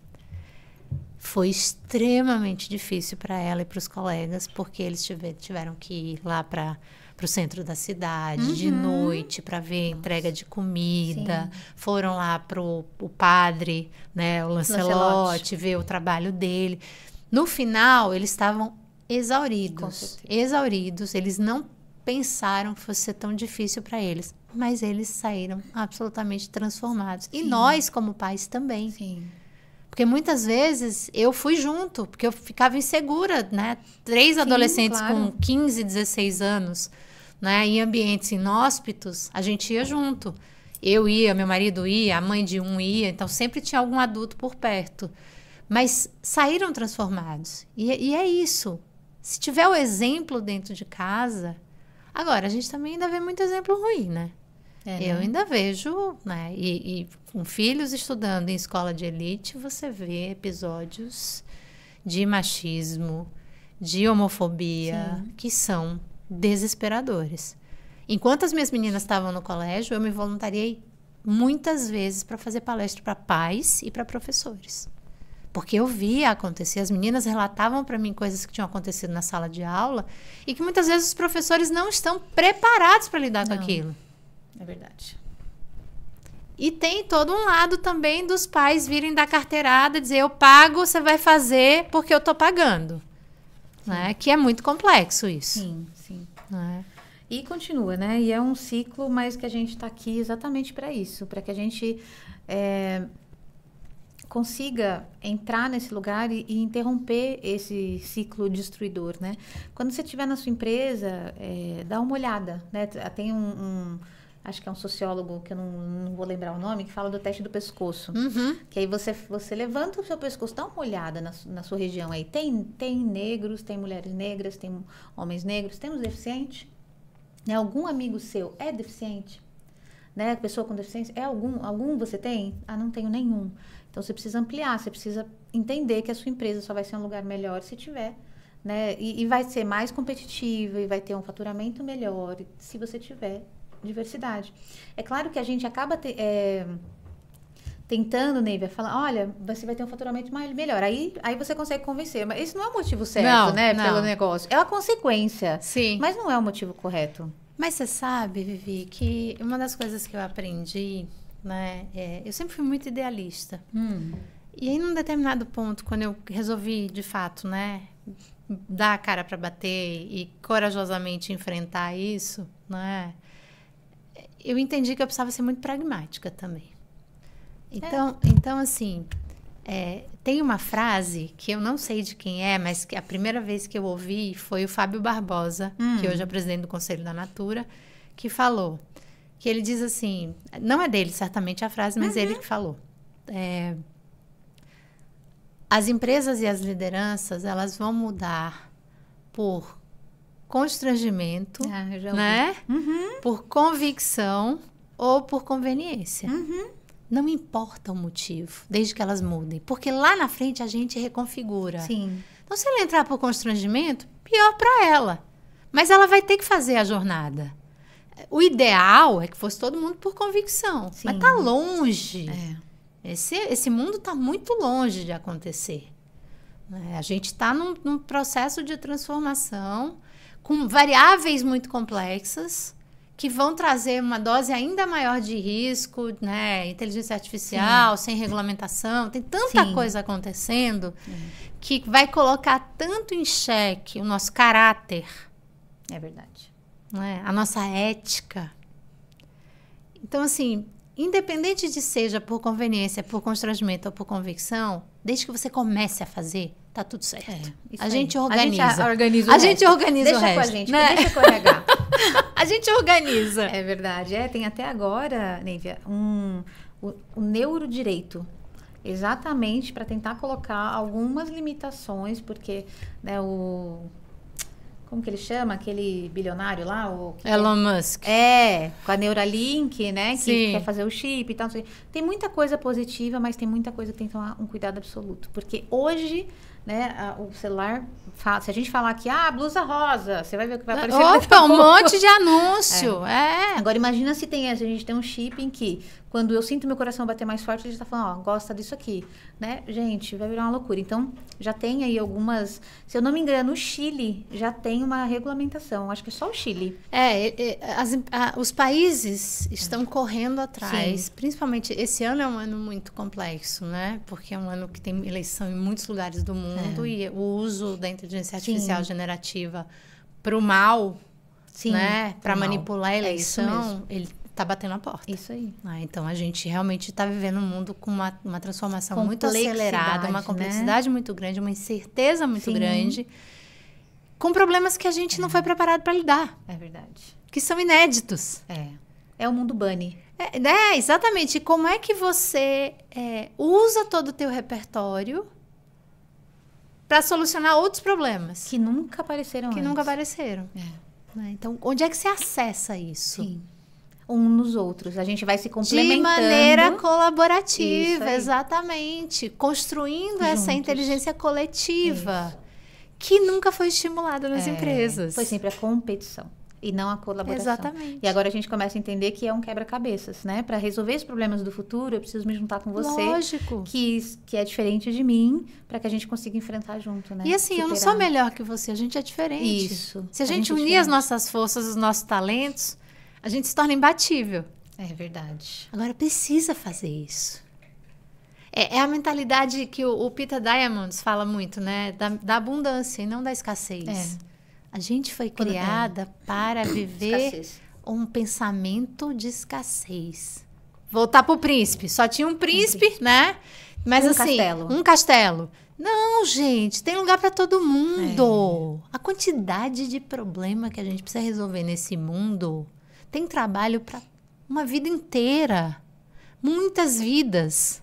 foi extremamente difícil para ela e para os colegas, porque eles tiveram que ir lá para para o centro da cidade uhum. de noite para ver Nossa. entrega de comida. Sim. Foram lá para o padre, né, o Lancelote, Lancelote, ver o trabalho dele. No final, eles estavam exauridos, exauridos. Eles não pensaram que fosse ser tão difícil para eles, mas eles saíram absolutamente transformados. Sim. E nós, como pais, também. Sim. Porque muitas vezes eu fui junto, porque eu ficava insegura, né? Três Sim, adolescentes claro. com 15, 16 anos, né? Em ambientes inóspitos, a gente ia junto. Eu ia, meu marido ia, a mãe de um ia, então sempre tinha algum adulto por perto. Mas saíram transformados. E, e é isso. Se tiver o exemplo dentro de casa. Agora, a gente também ainda vê muito exemplo ruim, né? É, né? Eu ainda vejo, né? E, e com filhos estudando em escola de elite, você vê episódios de machismo, de homofobia, Sim. que são desesperadores. Enquanto as minhas meninas estavam no colégio, eu me voluntariei muitas vezes para fazer palestra para pais e para professores. Porque eu via acontecer, as meninas relatavam para mim coisas que tinham acontecido na sala de aula e que muitas vezes os professores não estão preparados para lidar não. com aquilo. É verdade. E tem todo um lado também dos pais virem da carteirada dizer eu pago, você vai fazer porque eu tô pagando. Né? Que é muito complexo isso. Sim, sim. Né? E continua, né? E é um ciclo, mas que a gente está aqui exatamente para isso, para que a gente é, consiga entrar nesse lugar e, e, interromper esse ciclo destruidor, né? Quando você estiver na sua empresa, é, dá uma olhada, né? Tem um, um acho que é um sociólogo que eu não, não, vou lembrar o nome, que fala do teste do pescoço. Uhum. Que aí você, você levanta o seu pescoço, dá uma olhada na, na, sua região aí. Tem, tem negros, tem mulheres negras, tem homens negros, temos deficiente? Né? Algum amigo seu é deficiente? Né? Pessoa com deficiência? É algum? Algum você tem? Ah, não tenho nenhum. Então você precisa ampliar, você precisa entender que a sua empresa só vai ser um lugar melhor se tiver né? E, e, vai ser mais competitiva e vai ter um faturamento melhor se você tiver diversidade. É claro que a gente acaba te, é, tentando, Neiva, falar, olha, você vai ter um faturamento mais, melhor. Aí, aí você consegue convencer. Mas isso não é o motivo certo, não, né? Não. Pelo negócio. É uma consequência. Sim. Mas não é o motivo correto. Mas você sabe, Vivi, que uma das coisas que eu aprendi, né? É, eu sempre fui muito idealista. Hum. E aí, num determinado ponto, quando eu resolvi, de fato, né? Dar a cara para bater e corajosamente enfrentar isso, né? eu entendi que eu precisava ser muito pragmática também. É. Então, é. então assim, é, tem uma frase que eu não sei de quem é, mas que a primeira vez que eu ouvi foi o Fábio Barbosa, hum. que hoje é presidente do Conselho da Natura, que falou. Que ele diz assim, não é dele certamente a frase, mas uhum. ele que falou. É, as empresas e as lideranças, elas vão mudar por constrangimento, ah, né? Uhum. Por convicção ou por conveniência. Uhum. Não importa o motivo, desde que elas mudem. Porque lá na frente a gente reconfigura. Sim. Então, se ela entrar por constrangimento, pior para ela. Mas ela vai ter que fazer a jornada. O ideal é que fosse todo mundo por convicção. Sim. Mas tá longe. É. Esse, esse mundo tá muito longe de acontecer. Né? A gente está num, num processo de transformação com variáveis muito complexas que vão trazer uma dose ainda maior de risco, né? Inteligência artificial, Sim. sem regulamentação, tem tanta Sim. coisa acontecendo Sim. que vai colocar tanto em xeque o nosso caráter. É verdade. Né? A nossa ética. Então, assim, independente de seja por conveniência, por constrangimento ou por convicção, desde que você comece a fazer, tá tudo certo. É, a gente organiza. A gente organiza o A resto. gente organiza deixa o resto, com a gente, né? deixa a gente organiza. É verdade. É, tem até agora, Nívia, um o, o neurodireito exatamente para tentar colocar algumas limitações, porque né, o como que ele chama? Aquele bilionário lá? O Elon é? Musk. É, com a Neuralink, né? Que Sim. quer fazer o chip e tal. Tem muita coisa positiva, mas tem muita coisa que tem que tomar um cuidado absoluto. Porque hoje né? O celular. Se a gente falar aqui, ah, blusa rosa, você vai ver o que vai aparecer. Opa, um pouco. monte de anúncio. É. é. Agora imagina se tem a gente tem um chip em que quando eu sinto meu coração bater mais forte, ele gente está falando, ó, gosta disso aqui, né? Gente, vai virar uma loucura. Então, já tem aí algumas... Se eu não me engano, o Chile já tem uma regulamentação. Acho que é só o Chile. É, as, a, os países estão correndo atrás. Sim. Principalmente, esse ano é um ano muito complexo, né? Porque é um ano que tem eleição em muitos lugares do mundo é. e o uso da inteligência artificial Sim. generativa para o mal, Sim, né? Para manipular a é eleição, é ele tá batendo a porta. Isso aí. Ah, então a gente realmente está vivendo um mundo com uma, uma transformação muito acelerada, uma né? complexidade né? muito grande, uma incerteza muito Sim. grande, com problemas que a gente é. não foi preparado para lidar. É verdade. Que são inéditos. É. É o mundo bunny. É, né? exatamente. Como é que você é, usa todo o teu repertório para solucionar outros problemas que nunca apareceram? Que antes. nunca apareceram. É. Né? Então, onde é que você acessa isso? Sim um nos outros. A gente vai se complementando. De maneira colaborativa, exatamente. Construindo Juntos. essa inteligência coletiva Isso. que nunca foi estimulada nas é, empresas. Foi sempre a competição e não a colaboração. Exatamente. E agora a gente começa a entender que é um quebra-cabeças, né? Para resolver os problemas do futuro, eu preciso me juntar com você. Lógico. Que, que é diferente de mim, para que a gente consiga enfrentar junto, né? E assim, Superar. eu não sou melhor que você, a gente é diferente. Isso. Se a gente, a gente é unir é as nossas forças, os nossos talentos, a gente se torna imbatível. É verdade. Agora precisa fazer isso. É, é a mentalidade que o, o Diamond Diamonds fala muito, né? Da, da, abundância e não da escassez. É. A gente foi Quando criada para viver escassez. um pensamento de escassez. Voltar pro príncipe. Só tinha um príncipe, um príncipe. né? Mas um assim, castelo. um castelo. Não, gente, tem lugar para todo mundo. É. A quantidade de problema que a gente precisa resolver nesse mundo tem trabalho para uma vida inteira, muitas vidas.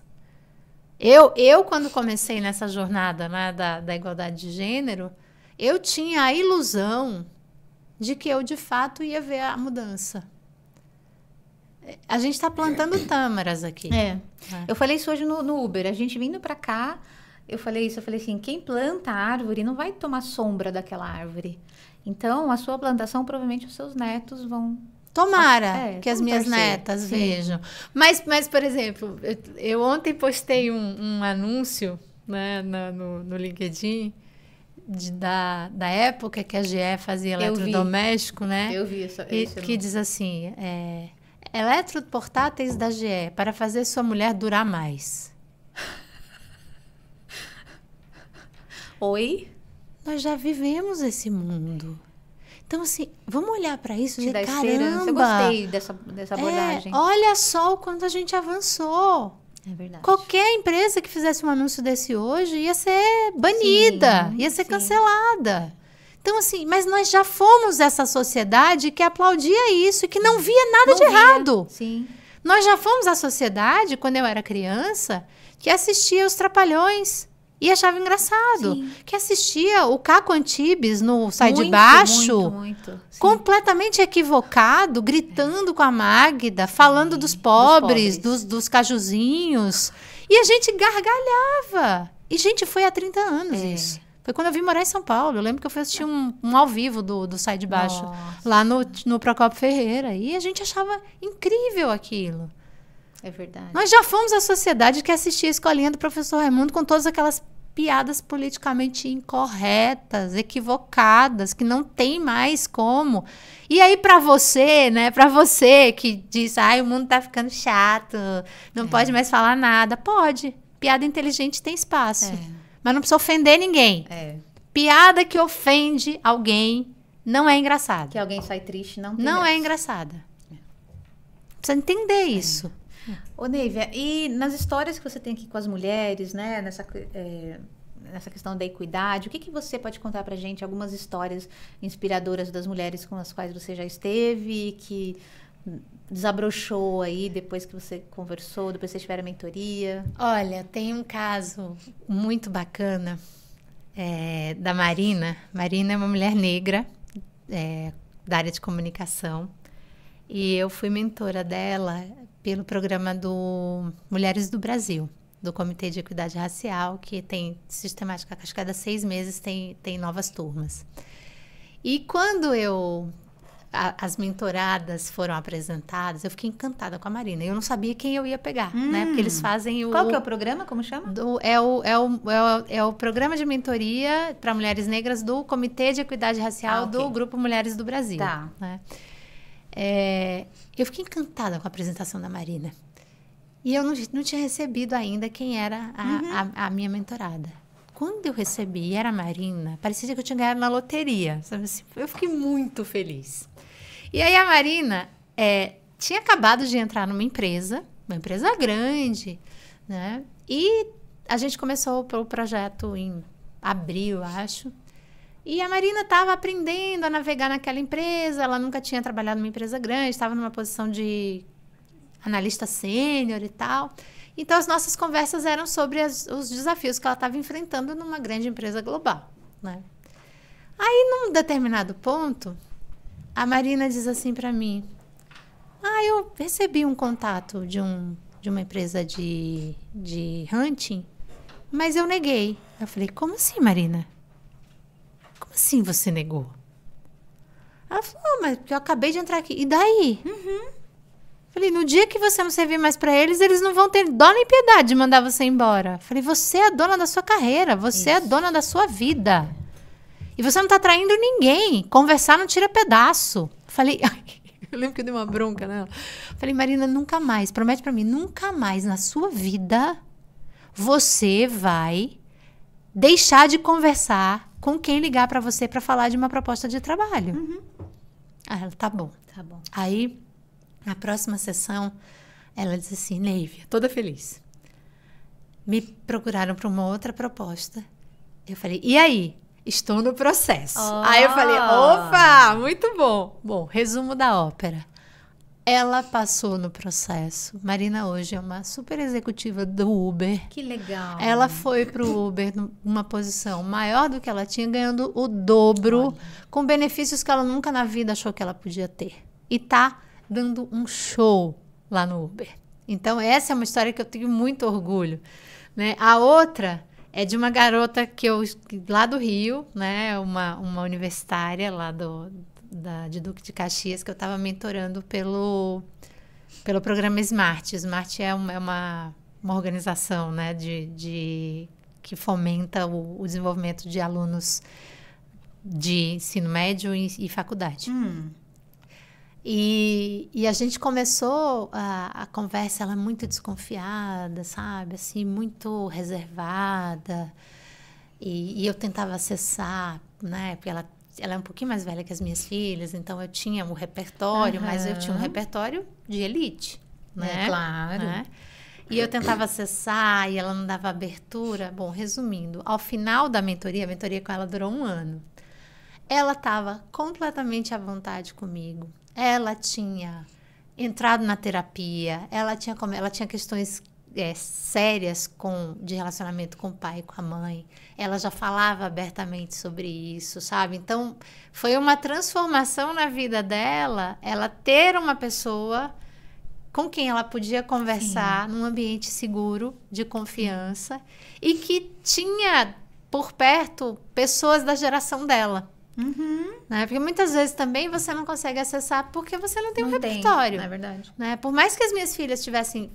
Eu, eu quando comecei nessa jornada né, da, da igualdade de gênero, eu tinha a ilusão de que eu de fato ia ver a mudança. A gente está plantando tâmaras aqui. É. é. Eu falei isso hoje no, no Uber. A gente vindo para cá, eu falei isso. Eu falei assim: quem planta árvore não vai tomar sombra daquela árvore. Então, a sua plantação, provavelmente os seus netos vão Tomara ah, é, que as minhas netas vejam. Mas, mas, por exemplo, eu, eu ontem postei um, um anúncio né, na, no, no LinkedIn de, da, da época que a GE fazia eletrodoméstico, eu né? Eu vi isso. E, isso que diz assim: é, eletroportáteis da GE para fazer sua mulher durar mais. Oi? Nós já vivemos esse mundo. Então, assim, vamos olhar para isso e dizer, caramba... Eu gostei dessa, dessa abordagem. É, olha só o quanto a gente avançou. É verdade. Qualquer empresa que fizesse um anúncio desse hoje ia ser banida, sim, ia ser sim. cancelada. Então, assim, mas nós já fomos essa sociedade que aplaudia isso e que não via nada não de via. errado. Sim. Nós já fomos a sociedade, quando eu era criança, que assistia os Trapalhões. E achava engraçado. Sim. Que assistia o Caco Antibes no Sai muito, de Baixo. Muito, muito, completamente equivocado, gritando é. com a Magda, falando dos pobres, dos pobres, dos, dos cajuzinhos. E a gente gargalhava. E, gente, foi há 30 anos é. isso. Foi quando eu vim morar em São Paulo. Eu lembro que eu fui assistir um, um ao vivo do, do Sai de Baixo, Nossa. lá no, no Procopio Ferreira. E a gente achava incrível aquilo. É verdade. Nós já fomos a sociedade que assistia a escolinha do professor Raimundo com todas aquelas piadas politicamente incorretas, equivocadas, que não tem mais como. E aí para você, né, para você que diz: "Ai, o mundo tá ficando chato, não é. pode mais falar nada". Pode. Piada inteligente tem espaço. É. Mas não precisa ofender ninguém. É. Piada que ofende alguém não é engraçada. Que alguém sai triste não. Não é graça. é engraçada. Precisa entender é. isso. Ô, Neiva e nas histórias que você tem aqui com as mulheres, né? Nessa, é, nessa questão da equidade, o que, que você pode contar pra gente? Algumas histórias inspiradoras das mulheres com as quais você já esteve e que desabrochou aí depois que você conversou, depois que vocês tiveram mentoria? Olha, tem um caso muito bacana é, da Marina. Marina é uma mulher negra é, da área de comunicação. E eu fui mentora dela pelo programa do Mulheres do Brasil, do Comitê de Equidade Racial, que tem sistemática, acho que cada seis meses tem, tem novas turmas. E quando eu a, as mentoradas foram apresentadas, eu fiquei encantada com a Marina. Eu não sabia quem eu ia pegar, hum. né? Porque eles hum. fazem o. Qual que é o programa? Como chama? Do, é, o, é, o, é, o, é o programa de mentoria para mulheres negras do Comitê de Equidade Racial ah, okay. do Grupo Mulheres do Brasil. Tá. Né? É, eu fiquei encantada com a apresentação da Marina. E eu não, não tinha recebido ainda quem era a, uhum. a, a, minha mentorada. Quando eu recebi e era a Marina, parecia que eu tinha ganhado na loteria. Sabe? Assim? Eu fiquei muito feliz. E aí a Marina é, tinha acabado de entrar numa empresa, uma empresa grande, né? E a gente começou o projeto em abril, acho. E a Marina estava aprendendo a navegar naquela empresa, ela nunca tinha trabalhado numa empresa grande, estava numa posição de analista sênior e tal. Então, as nossas conversas eram sobre as, os desafios que ela estava enfrentando numa grande empresa global. Né? Aí, num determinado ponto, a Marina diz assim para mim: Ah, eu recebi um contato de, um, de uma empresa de, de hunting, mas eu neguei. Eu falei: Como assim, Marina? assim você negou? Ela falou, ah, mas eu acabei de entrar aqui. E daí? Uhum. Falei, no dia que você não servir mais para eles, eles não vão ter dó nem piedade de mandar você embora. Falei, você é a dona da sua carreira, você Isso. é a dona da sua vida. E você não tá traindo ninguém. Conversar não tira pedaço. Falei, eu lembro que eu dei uma bronca nela. Falei, Marina, nunca mais, promete para mim, nunca mais na sua vida você vai deixar de conversar com quem ligar para você para falar de uma proposta de trabalho. Uhum. Aí ah, ela, tá bom. Tá bom. Aí, na próxima sessão, ela diz assim, Neiva, toda feliz. Me procuraram para uma outra proposta. Eu falei, e aí? Estou no processo. Oh. Aí eu falei, oh. opa, muito bom. Bom, resumo da ópera. Ela passou no processo. Marina hoje é uma super executiva do Uber. Que legal. Ela foi para o Uber numa posição maior do que ela tinha, ganhando o dobro, Olha. com benefícios que ela nunca na vida achou que ela podia ter. E tá dando um show lá no Uber. Então essa é uma história que eu tenho muito orgulho, né? A outra é de uma garota que eu lá do Rio, né? Uma uma universitária lá do da, de Duque de Caxias que eu estava mentorando pelo, pelo programa Smart. Smart é uma, é uma, uma organização né, de, de, que fomenta o, o desenvolvimento de alunos de ensino médio e, e faculdade. Hum. E, e, a gente começou a, a, conversa, ela é muito desconfiada, sabe? Assim, muito reservada. E, e, eu tentava acessar, né? Porque ela ela é um pouquinho mais velha que as minhas filhas, então eu tinha um repertório, uhum. mas eu tinha um repertório de elite, é, né? É, claro. Né? E eu tentava acessar e ela não dava abertura. Bom, resumindo, ao final da mentoria, a mentoria com ela durou um ano. Ela estava completamente à vontade comigo. Ela tinha entrado na terapia, ela tinha, ela tinha questões é, sérias com, de relacionamento com o pai e com a mãe ela já falava abertamente sobre isso, sabe? Então, foi uma transformação na vida dela, ela ter uma pessoa com quem ela podia conversar Sim. num ambiente seguro, de confiança, Sim. e que tinha por perto pessoas da geração dela. Uhum. Né? Porque muitas vezes também você não consegue acessar porque você não tem não um tem, repertório. É verdade. Né? Por mais que as minhas filhas tivessem,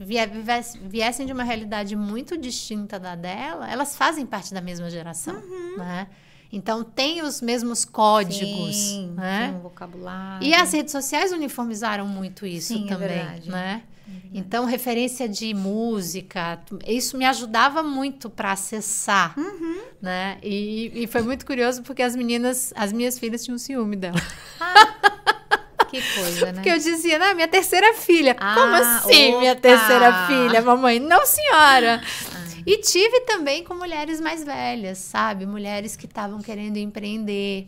viessem de uma realidade muito distinta da dela, elas fazem parte da mesma geração. Uhum. Né? Então tem os mesmos códigos, sim, né? um vocabulário. E as redes sociais uniformizaram muito isso sim, é também, é verdade. né? Então, referência de música, isso me ajudava muito para acessar, uhum. né? E, e, foi muito curioso porque as meninas, as minhas filhas tinham ciúme dela. Ah, que coisa, né? Porque eu dizia, né, minha terceira filha. Ah, Como assim, opa. minha terceira filha, mamãe? Não, senhora. Ah. E tive também com mulheres mais velhas, sabe? Mulheres que estavam querendo empreender,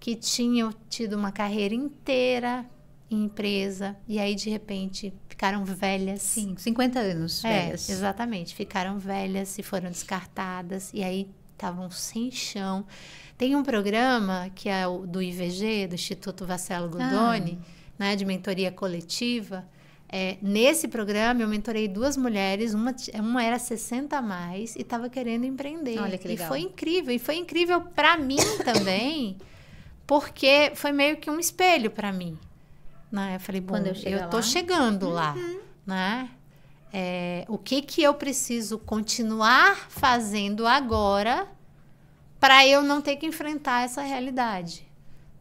que tinham tido uma carreira inteira em empresa e aí de repente ficaram velhas. Sim, 50 anos é, velhas. Exatamente, ficaram velhas e foram descartadas e aí estavam sem chão. Tem um programa que é o do IVG, do Instituto Vacelo Gudoni ah. né, de mentoria coletiva. É, nesse programa, eu mentorei duas mulheres, uma, uma era 60 a mais e estava querendo empreender. Olha que legal. E foi incrível. E foi incrível para mim também, porque foi meio que um espelho para mim. Né? Eu falei, bom, eu, eu tô lá. chegando uhum. lá, né? É, o que que eu preciso continuar fazendo agora para eu não ter que enfrentar essa realidade?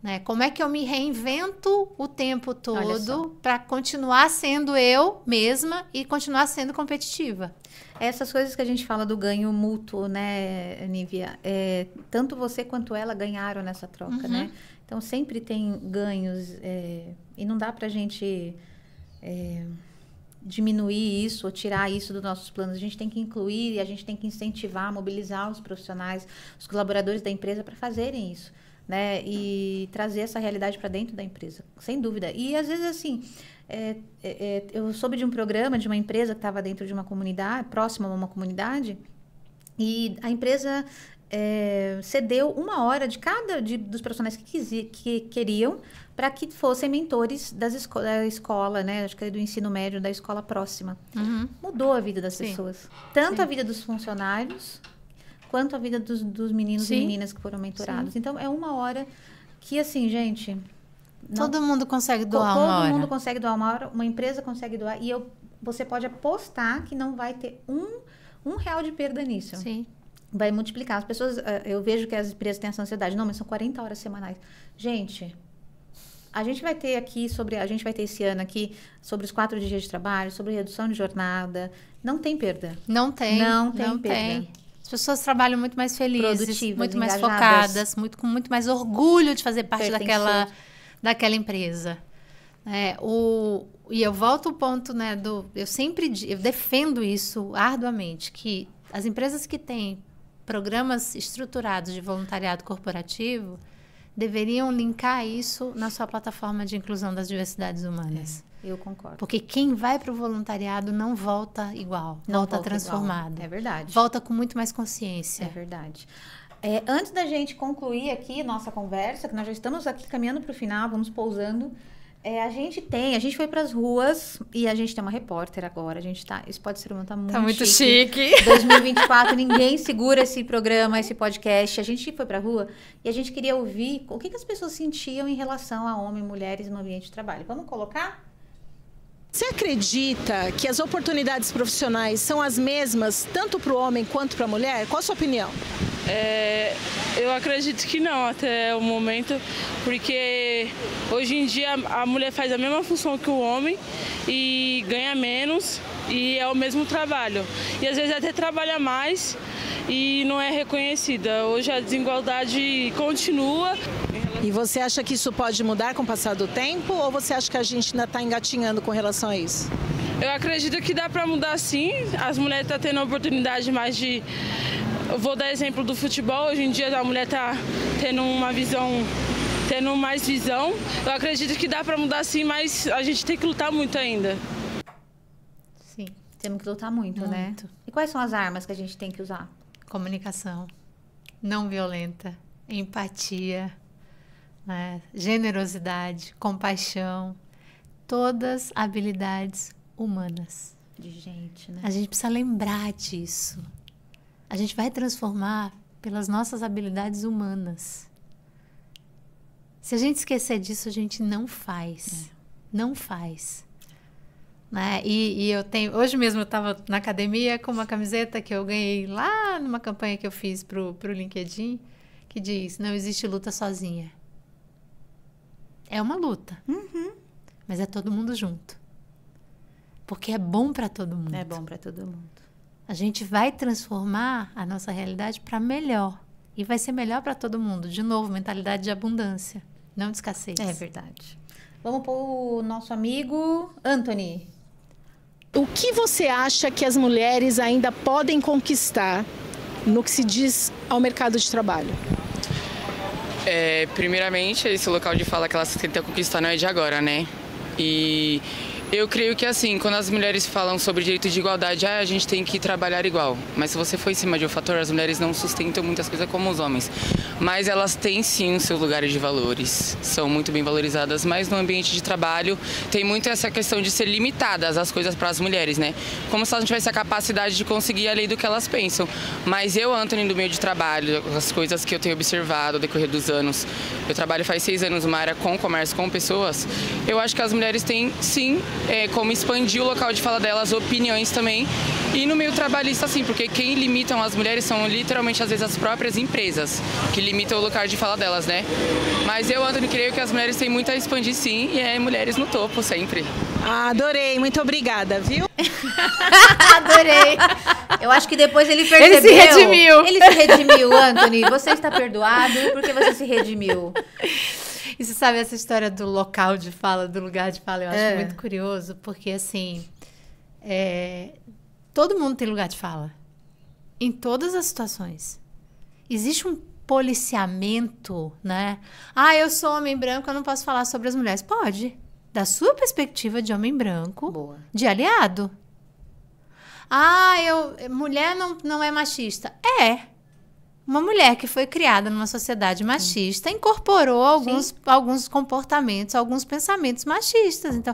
Né? Como é que eu me reinvento o tempo todo para continuar sendo eu mesma e continuar sendo competitiva? Essas coisas que a gente fala do ganho mútuo, né, Nívia? É, tanto você quanto ela ganharam nessa troca, né? uhum. né? Então sempre tem ganhos é, e não dá para a gente é, diminuir isso ou tirar isso dos nossos planos. A gente tem que incluir e a gente tem que incentivar, mobilizar os profissionais, os colaboradores da empresa para fazerem isso, né? E trazer essa realidade para dentro da empresa, sem dúvida. E às vezes assim é, é, é, eu soube de um programa de uma empresa que estava dentro de uma comunidade, próxima a uma comunidade, e a empresa é, cedeu uma hora de cada de, dos profissionais que, quisi, que queriam para que fossem mentores das esco da escola, né? Acho que é do ensino médio, da escola próxima. Uhum. Mudou a vida das Sim. pessoas. Tanto Sim. a vida dos funcionários, quanto a vida dos, dos meninos Sim. e meninas que foram mentorados. Então, é uma hora que, assim, gente, não, todo mundo consegue doar todo uma hora. Todo mundo consegue doar uma hora, uma empresa consegue doar. E eu, você pode apostar que não vai ter um, um real de perda nisso. Sim. Vai multiplicar. As pessoas, eh, eu vejo que as empresas têm essa ansiedade. Não, mas são 40 horas semanais. Gente, a gente vai ter aqui sobre, a gente vai ter esse ano aqui sobre os quatro dias de trabalho, sobre redução de jornada. Não tem perda. Não tem. Não tem não perda. Tem. As pessoas trabalham muito mais felizes, muito mais focadas, muito, com muito mais orgulho de fazer parte daquela daquela empresa. É, o, e eu volto ao ponto né, do. Eu sempre eu defendo isso arduamente, que as empresas que têm programas estruturados de voluntariado corporativo deveriam linkar isso na sua plataforma de inclusão das diversidades humanas. É, eu concordo. Porque quem vai para o voluntariado não volta igual, não volta, volta transformado. Igual. É verdade. Volta com muito mais consciência. É verdade. É, antes da gente concluir aqui nossa conversa, que nós já estamos aqui caminhando para o final, vamos pousando. É, a gente tem, a gente foi para as ruas e a gente tem uma repórter agora. A gente tá, isso pode ser uma tá muito, tá muito chique. chique. 2024, ninguém segura esse programa, esse podcast. A gente foi para a rua e a gente queria ouvir o que, que as pessoas sentiam em relação a homens e mulheres no ambiente de trabalho. Vamos colocar? Você acredita que as oportunidades profissionais são as mesmas tanto para o homem quanto para a mulher? Qual a sua opinião? É, eu acredito que não até o momento, porque hoje em dia a mulher faz a mesma função que o homem e ganha menos e é o mesmo trabalho. E às vezes até trabalha mais e não é reconhecida. Hoje a desigualdade continua. E você acha que isso pode mudar com o passar do tempo ou você acha que a gente ainda está engatinhando com relação a isso? Eu acredito que dá para mudar sim. As mulheres estão tá tendo a oportunidade mais de. Eu vou dar exemplo do futebol. Hoje em dia a mulher está tendo uma visão tendo mais visão. Eu acredito que dá para mudar sim, mas a gente tem que lutar muito ainda. Temos que lutar muito, né? muito, né? E quais são as armas que a gente tem que usar? Comunicação não violenta, empatia, né? generosidade, compaixão, todas habilidades humanas. De gente, né? A gente precisa lembrar disso. A gente vai transformar pelas nossas habilidades humanas. Se a gente esquecer disso, a gente não faz. É. Não faz. Né? E, e, eu tenho. Hoje mesmo eu estava na academia com uma camiseta que eu ganhei lá numa campanha que eu fiz para o LinkedIn, que diz: Não existe luta sozinha. É uma luta. Uhum. Mas é todo mundo junto. Porque é bom para todo mundo. É bom para todo mundo. A gente vai transformar a nossa realidade para melhor. E vai ser melhor para todo mundo. De novo, mentalidade de abundância, não de escassez. É verdade. Vamos para o nosso amigo Anthony. O que você acha que as mulheres ainda podem conquistar no que se diz ao mercado de trabalho? É, primeiramente, esse local de fala que elas tentam conquistar não é de agora, né? E eu creio que assim, quando as mulheres falam sobre direito de igualdade, ah, a gente tem que trabalhar igual. Mas se você for em cima de um fator, as mulheres não sustentam muitas coisas como os homens. Mas elas têm sim os seus lugares de valores, são muito bem valorizadas, mas no ambiente de trabalho tem muito essa questão de ser limitadas as coisas para as mulheres, né? Como se elas não tivessem a capacidade de conseguir além do que elas pensam. Mas eu, Anthony, do meio de trabalho, as coisas que eu tenho observado ao decorrer dos anos, eu trabalho faz seis anos numa área com comércio, com pessoas, eu acho que as mulheres têm sim é, como expandir o local de fala delas, opiniões também. E no meio trabalhista, sim, porque quem limitam as mulheres são literalmente, às vezes, as próprias empresas que limitam o local de fala delas, né? Mas eu, Antônio, creio que as mulheres têm muito a expandir, sim, e é mulheres no topo sempre. Ah, adorei, muito obrigada, viu? adorei. Eu acho que depois ele percebeu. Ele se redimiu. Ele se redimiu, Anthony. Você está perdoado porque você se redimiu. E você sabe essa história do local de fala, do lugar de fala, eu acho é. muito curioso, porque assim, é, todo mundo tem lugar de fala. Em todas as situações. Existe um policiamento, né? Ah, eu sou homem branco, eu não posso falar sobre as mulheres. Pode. Da sua perspectiva de homem branco, Boa. de aliado. Ah, eu mulher não, não é machista. É uma mulher que foi criada numa sociedade machista incorporou alguns, alguns comportamentos, alguns pensamentos machistas. Então,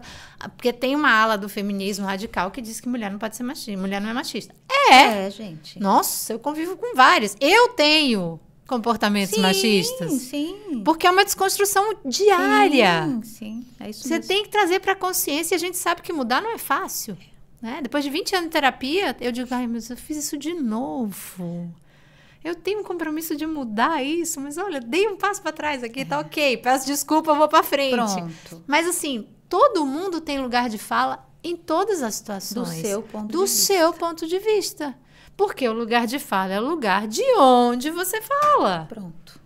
porque tem uma ala do feminismo radical que diz que mulher não pode ser machista, mulher não é machista. É. É, gente. Nossa, eu convivo com várias Eu tenho comportamentos sim, machistas. Sim. sim Porque é uma desconstrução diária. Sim, sim. É isso Você mesmo. tem que trazer para a consciência, a gente sabe que mudar não é fácil. Né? Depois de 20 anos de terapia, eu digo, ai, mas eu fiz isso de novo eu tenho um compromisso de mudar isso, mas olha, dei um passo para trás aqui, tá ok, peço desculpa, vou para frente. Pronto. Mas assim, todo mundo tem lugar de fala em todas as situações. Do seu ponto do de vista. seu ponto de vista. Porque o lugar de fala é o lugar de onde você fala. Pronto.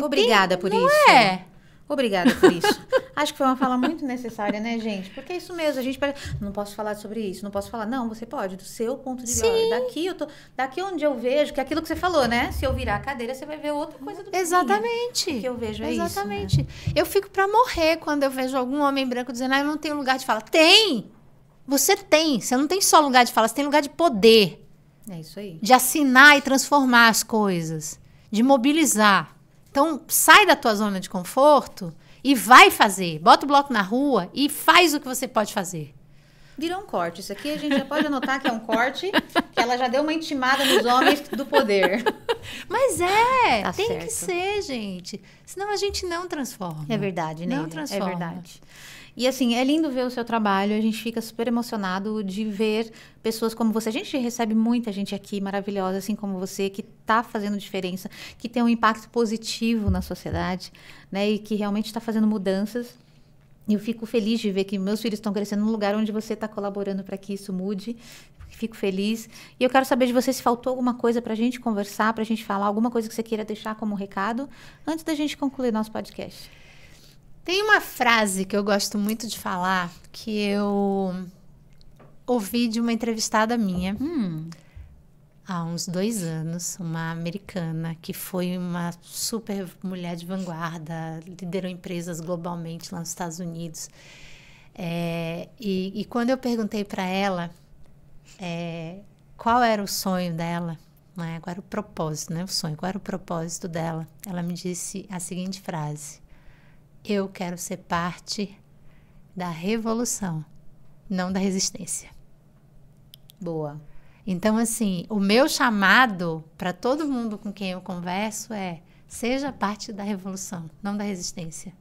Obrigada tem, por não isso. Não é. Obrigada por isso. Acho que foi uma fala muito necessária, né, gente? Porque é isso mesmo, a gente pare... não posso falar sobre isso, não posso falar. Não, você pode, do seu ponto de vista. Daqui eu tô, daqui onde eu vejo, que é aquilo que você falou, né? Se eu virar a cadeira, você vai ver outra coisa do Exatamente. O que eu vejo é né? Exatamente. isso. Exatamente. Né? Eu fico para morrer quando eu vejo algum homem branco dizendo: "Ah, eu não tenho lugar de fala". Tem. Você tem, você não tem só lugar de fala, você tem lugar de poder. É isso aí. De assinar e transformar as coisas, de mobilizar. Então, sai da tua zona de conforto e vai fazer. Bota o bloco na rua e faz o que você pode fazer. Virou um corte. Isso aqui a gente já pode anotar que é um corte, que ela já deu uma intimada nos homens do poder. Mas é, tá tem certo. que ser, gente. Senão a gente não transforma. É verdade, né? Não é transforma. É verdade. E assim, é lindo ver o seu trabalho, a gente fica super emocionado de ver pessoas como você. A gente recebe muita gente aqui maravilhosa, assim como você, que está fazendo diferença, que tem um impacto positivo na sociedade, né? E que realmente está fazendo mudanças. E eu fico feliz de ver que meus filhos estão crescendo num lugar onde você está colaborando para que isso mude. Fico feliz. E eu quero saber de você se faltou alguma coisa para a gente conversar, para a gente falar, alguma coisa que você queira deixar como recado, antes da gente concluir nosso podcast. Tem uma frase que eu gosto muito de falar que eu ouvi de uma entrevistada minha hum. há uns dois anos, uma americana que foi uma super mulher de vanguarda, liderou empresas globalmente lá nos Estados Unidos. É, e, e, quando eu perguntei para ela é, qual era o sonho dela, né, qual era o propósito, né, o sonho, qual era o propósito dela, ela me disse a seguinte frase eu quero ser parte da revolução, não da resistência. Boa. Então, assim, o meu chamado para todo mundo com quem eu converso é: seja parte da revolução, não da resistência.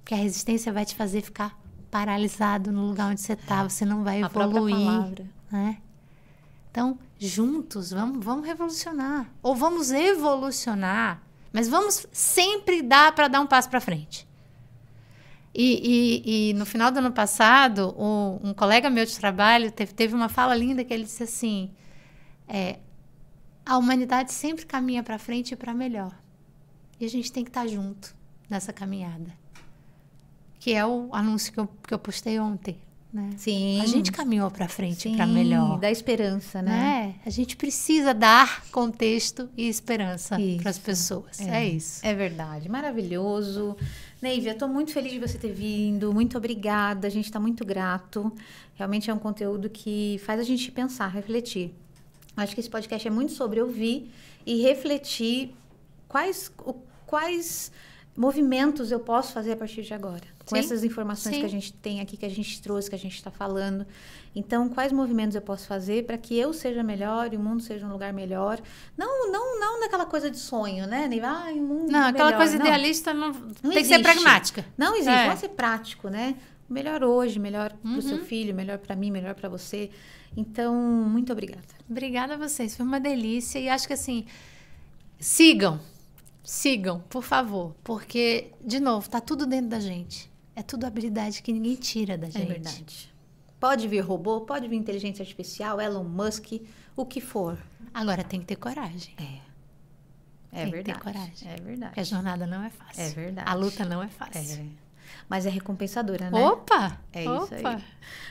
Porque a resistência vai te fazer ficar paralisado no lugar onde você está, é, você não vai evoluir. Né? Então, juntos, vamos, vamos revolucionar. Ou vamos evolucionar, mas vamos sempre dar para dar um passo para frente. E, e, e, no final do ano passado, o, um colega meu de trabalho teve, teve, uma fala linda que ele disse assim: é, a humanidade sempre caminha para frente e para melhor. E a gente tem que estar tá junto nessa caminhada. Que é o anúncio que eu, que eu postei ontem. Né? Sim. A gente caminhou para frente para melhor. Da esperança, né? né? A gente precisa dar contexto e esperança para as pessoas. É. é. isso. É verdade. Maravilhoso. Neiva, eu estou muito feliz de você ter vindo, muito obrigada, a gente está muito grato. Realmente é um conteúdo que faz a gente pensar, refletir. Acho que esse podcast é muito sobre ouvir e refletir quais, quais movimentos eu posso fazer a partir de agora. Com Sim. essas informações Sim. que a gente tem aqui, que a gente trouxe, que a gente está falando. Então, quais movimentos eu posso fazer para que eu seja melhor e o mundo seja um lugar melhor? Não, não, não naquela coisa de sonho, né? Nem, ah, o mundo não, é aquela melhor. coisa não. idealista não, não tem existe. que ser pragmática. Não existe, é. pode ser prático, né? Melhor hoje, melhor uhum. para o seu filho, melhor para mim, melhor para você. Então, muito obrigada. Obrigada a vocês, foi uma delícia e acho que assim, sigam, sigam, por favor, porque de novo, está tudo dentro da gente. É tudo habilidade que ninguém tira da é gente. É verdade. Pode vir robô, pode vir inteligência artificial, Elon Musk, o que for. Agora tem que ter coragem. É. É tem verdade. Que ter coragem. É verdade. Porque a jornada não é fácil. É verdade. A luta não é fácil. É. Mas é recompensadora, né? Opa! É opa. isso aí.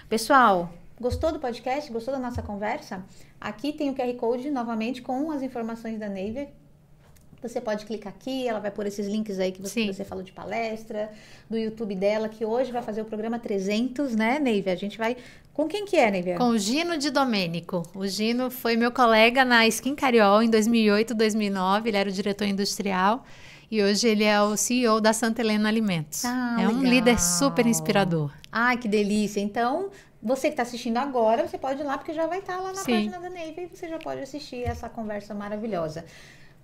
Pessoal, gostou do podcast? Gostou da nossa conversa? Aqui tem o QR Code novamente com as informações da Neiva você pode clicar aqui, ela vai pôr esses links aí que você, você, falou de palestra, do YouTube dela, que hoje vai fazer o programa 300, né, Neiva? A gente vai. Com quem que é, Neiva? Com o Gino de Domênico. O Gino foi meu colega na Skin Cariol em 2008, 2009. Ele era o diretor industrial. E hoje ele é o CEO da Santa Helena Alimentos. Ah, é um líder super inspirador. Ai, que delícia. Então, você que está assistindo agora, você pode ir lá, porque já vai estar tá lá na Sim. página da Neiva e você já pode assistir essa conversa maravilhosa.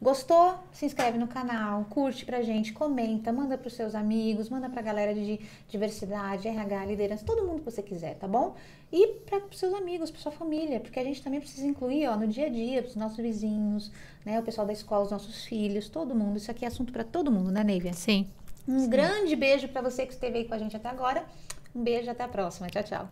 Gostou? Se inscreve no canal, curte pra gente, comenta, manda pros seus amigos, manda pra galera de diversidade, RH, liderança, todo mundo que você quiser, tá bom? E para seus amigos, para sua família, porque a gente também precisa incluir, ó, no dia a dia, pros nossos vizinhos, né, o pessoal da escola, os nossos filhos, todo mundo. Isso aqui é assunto para todo mundo, né, Neivia? Sim. Um Sim. grande beijo para você que esteve aí com a gente até agora. Um beijo, até a próxima. Tchau, tchau.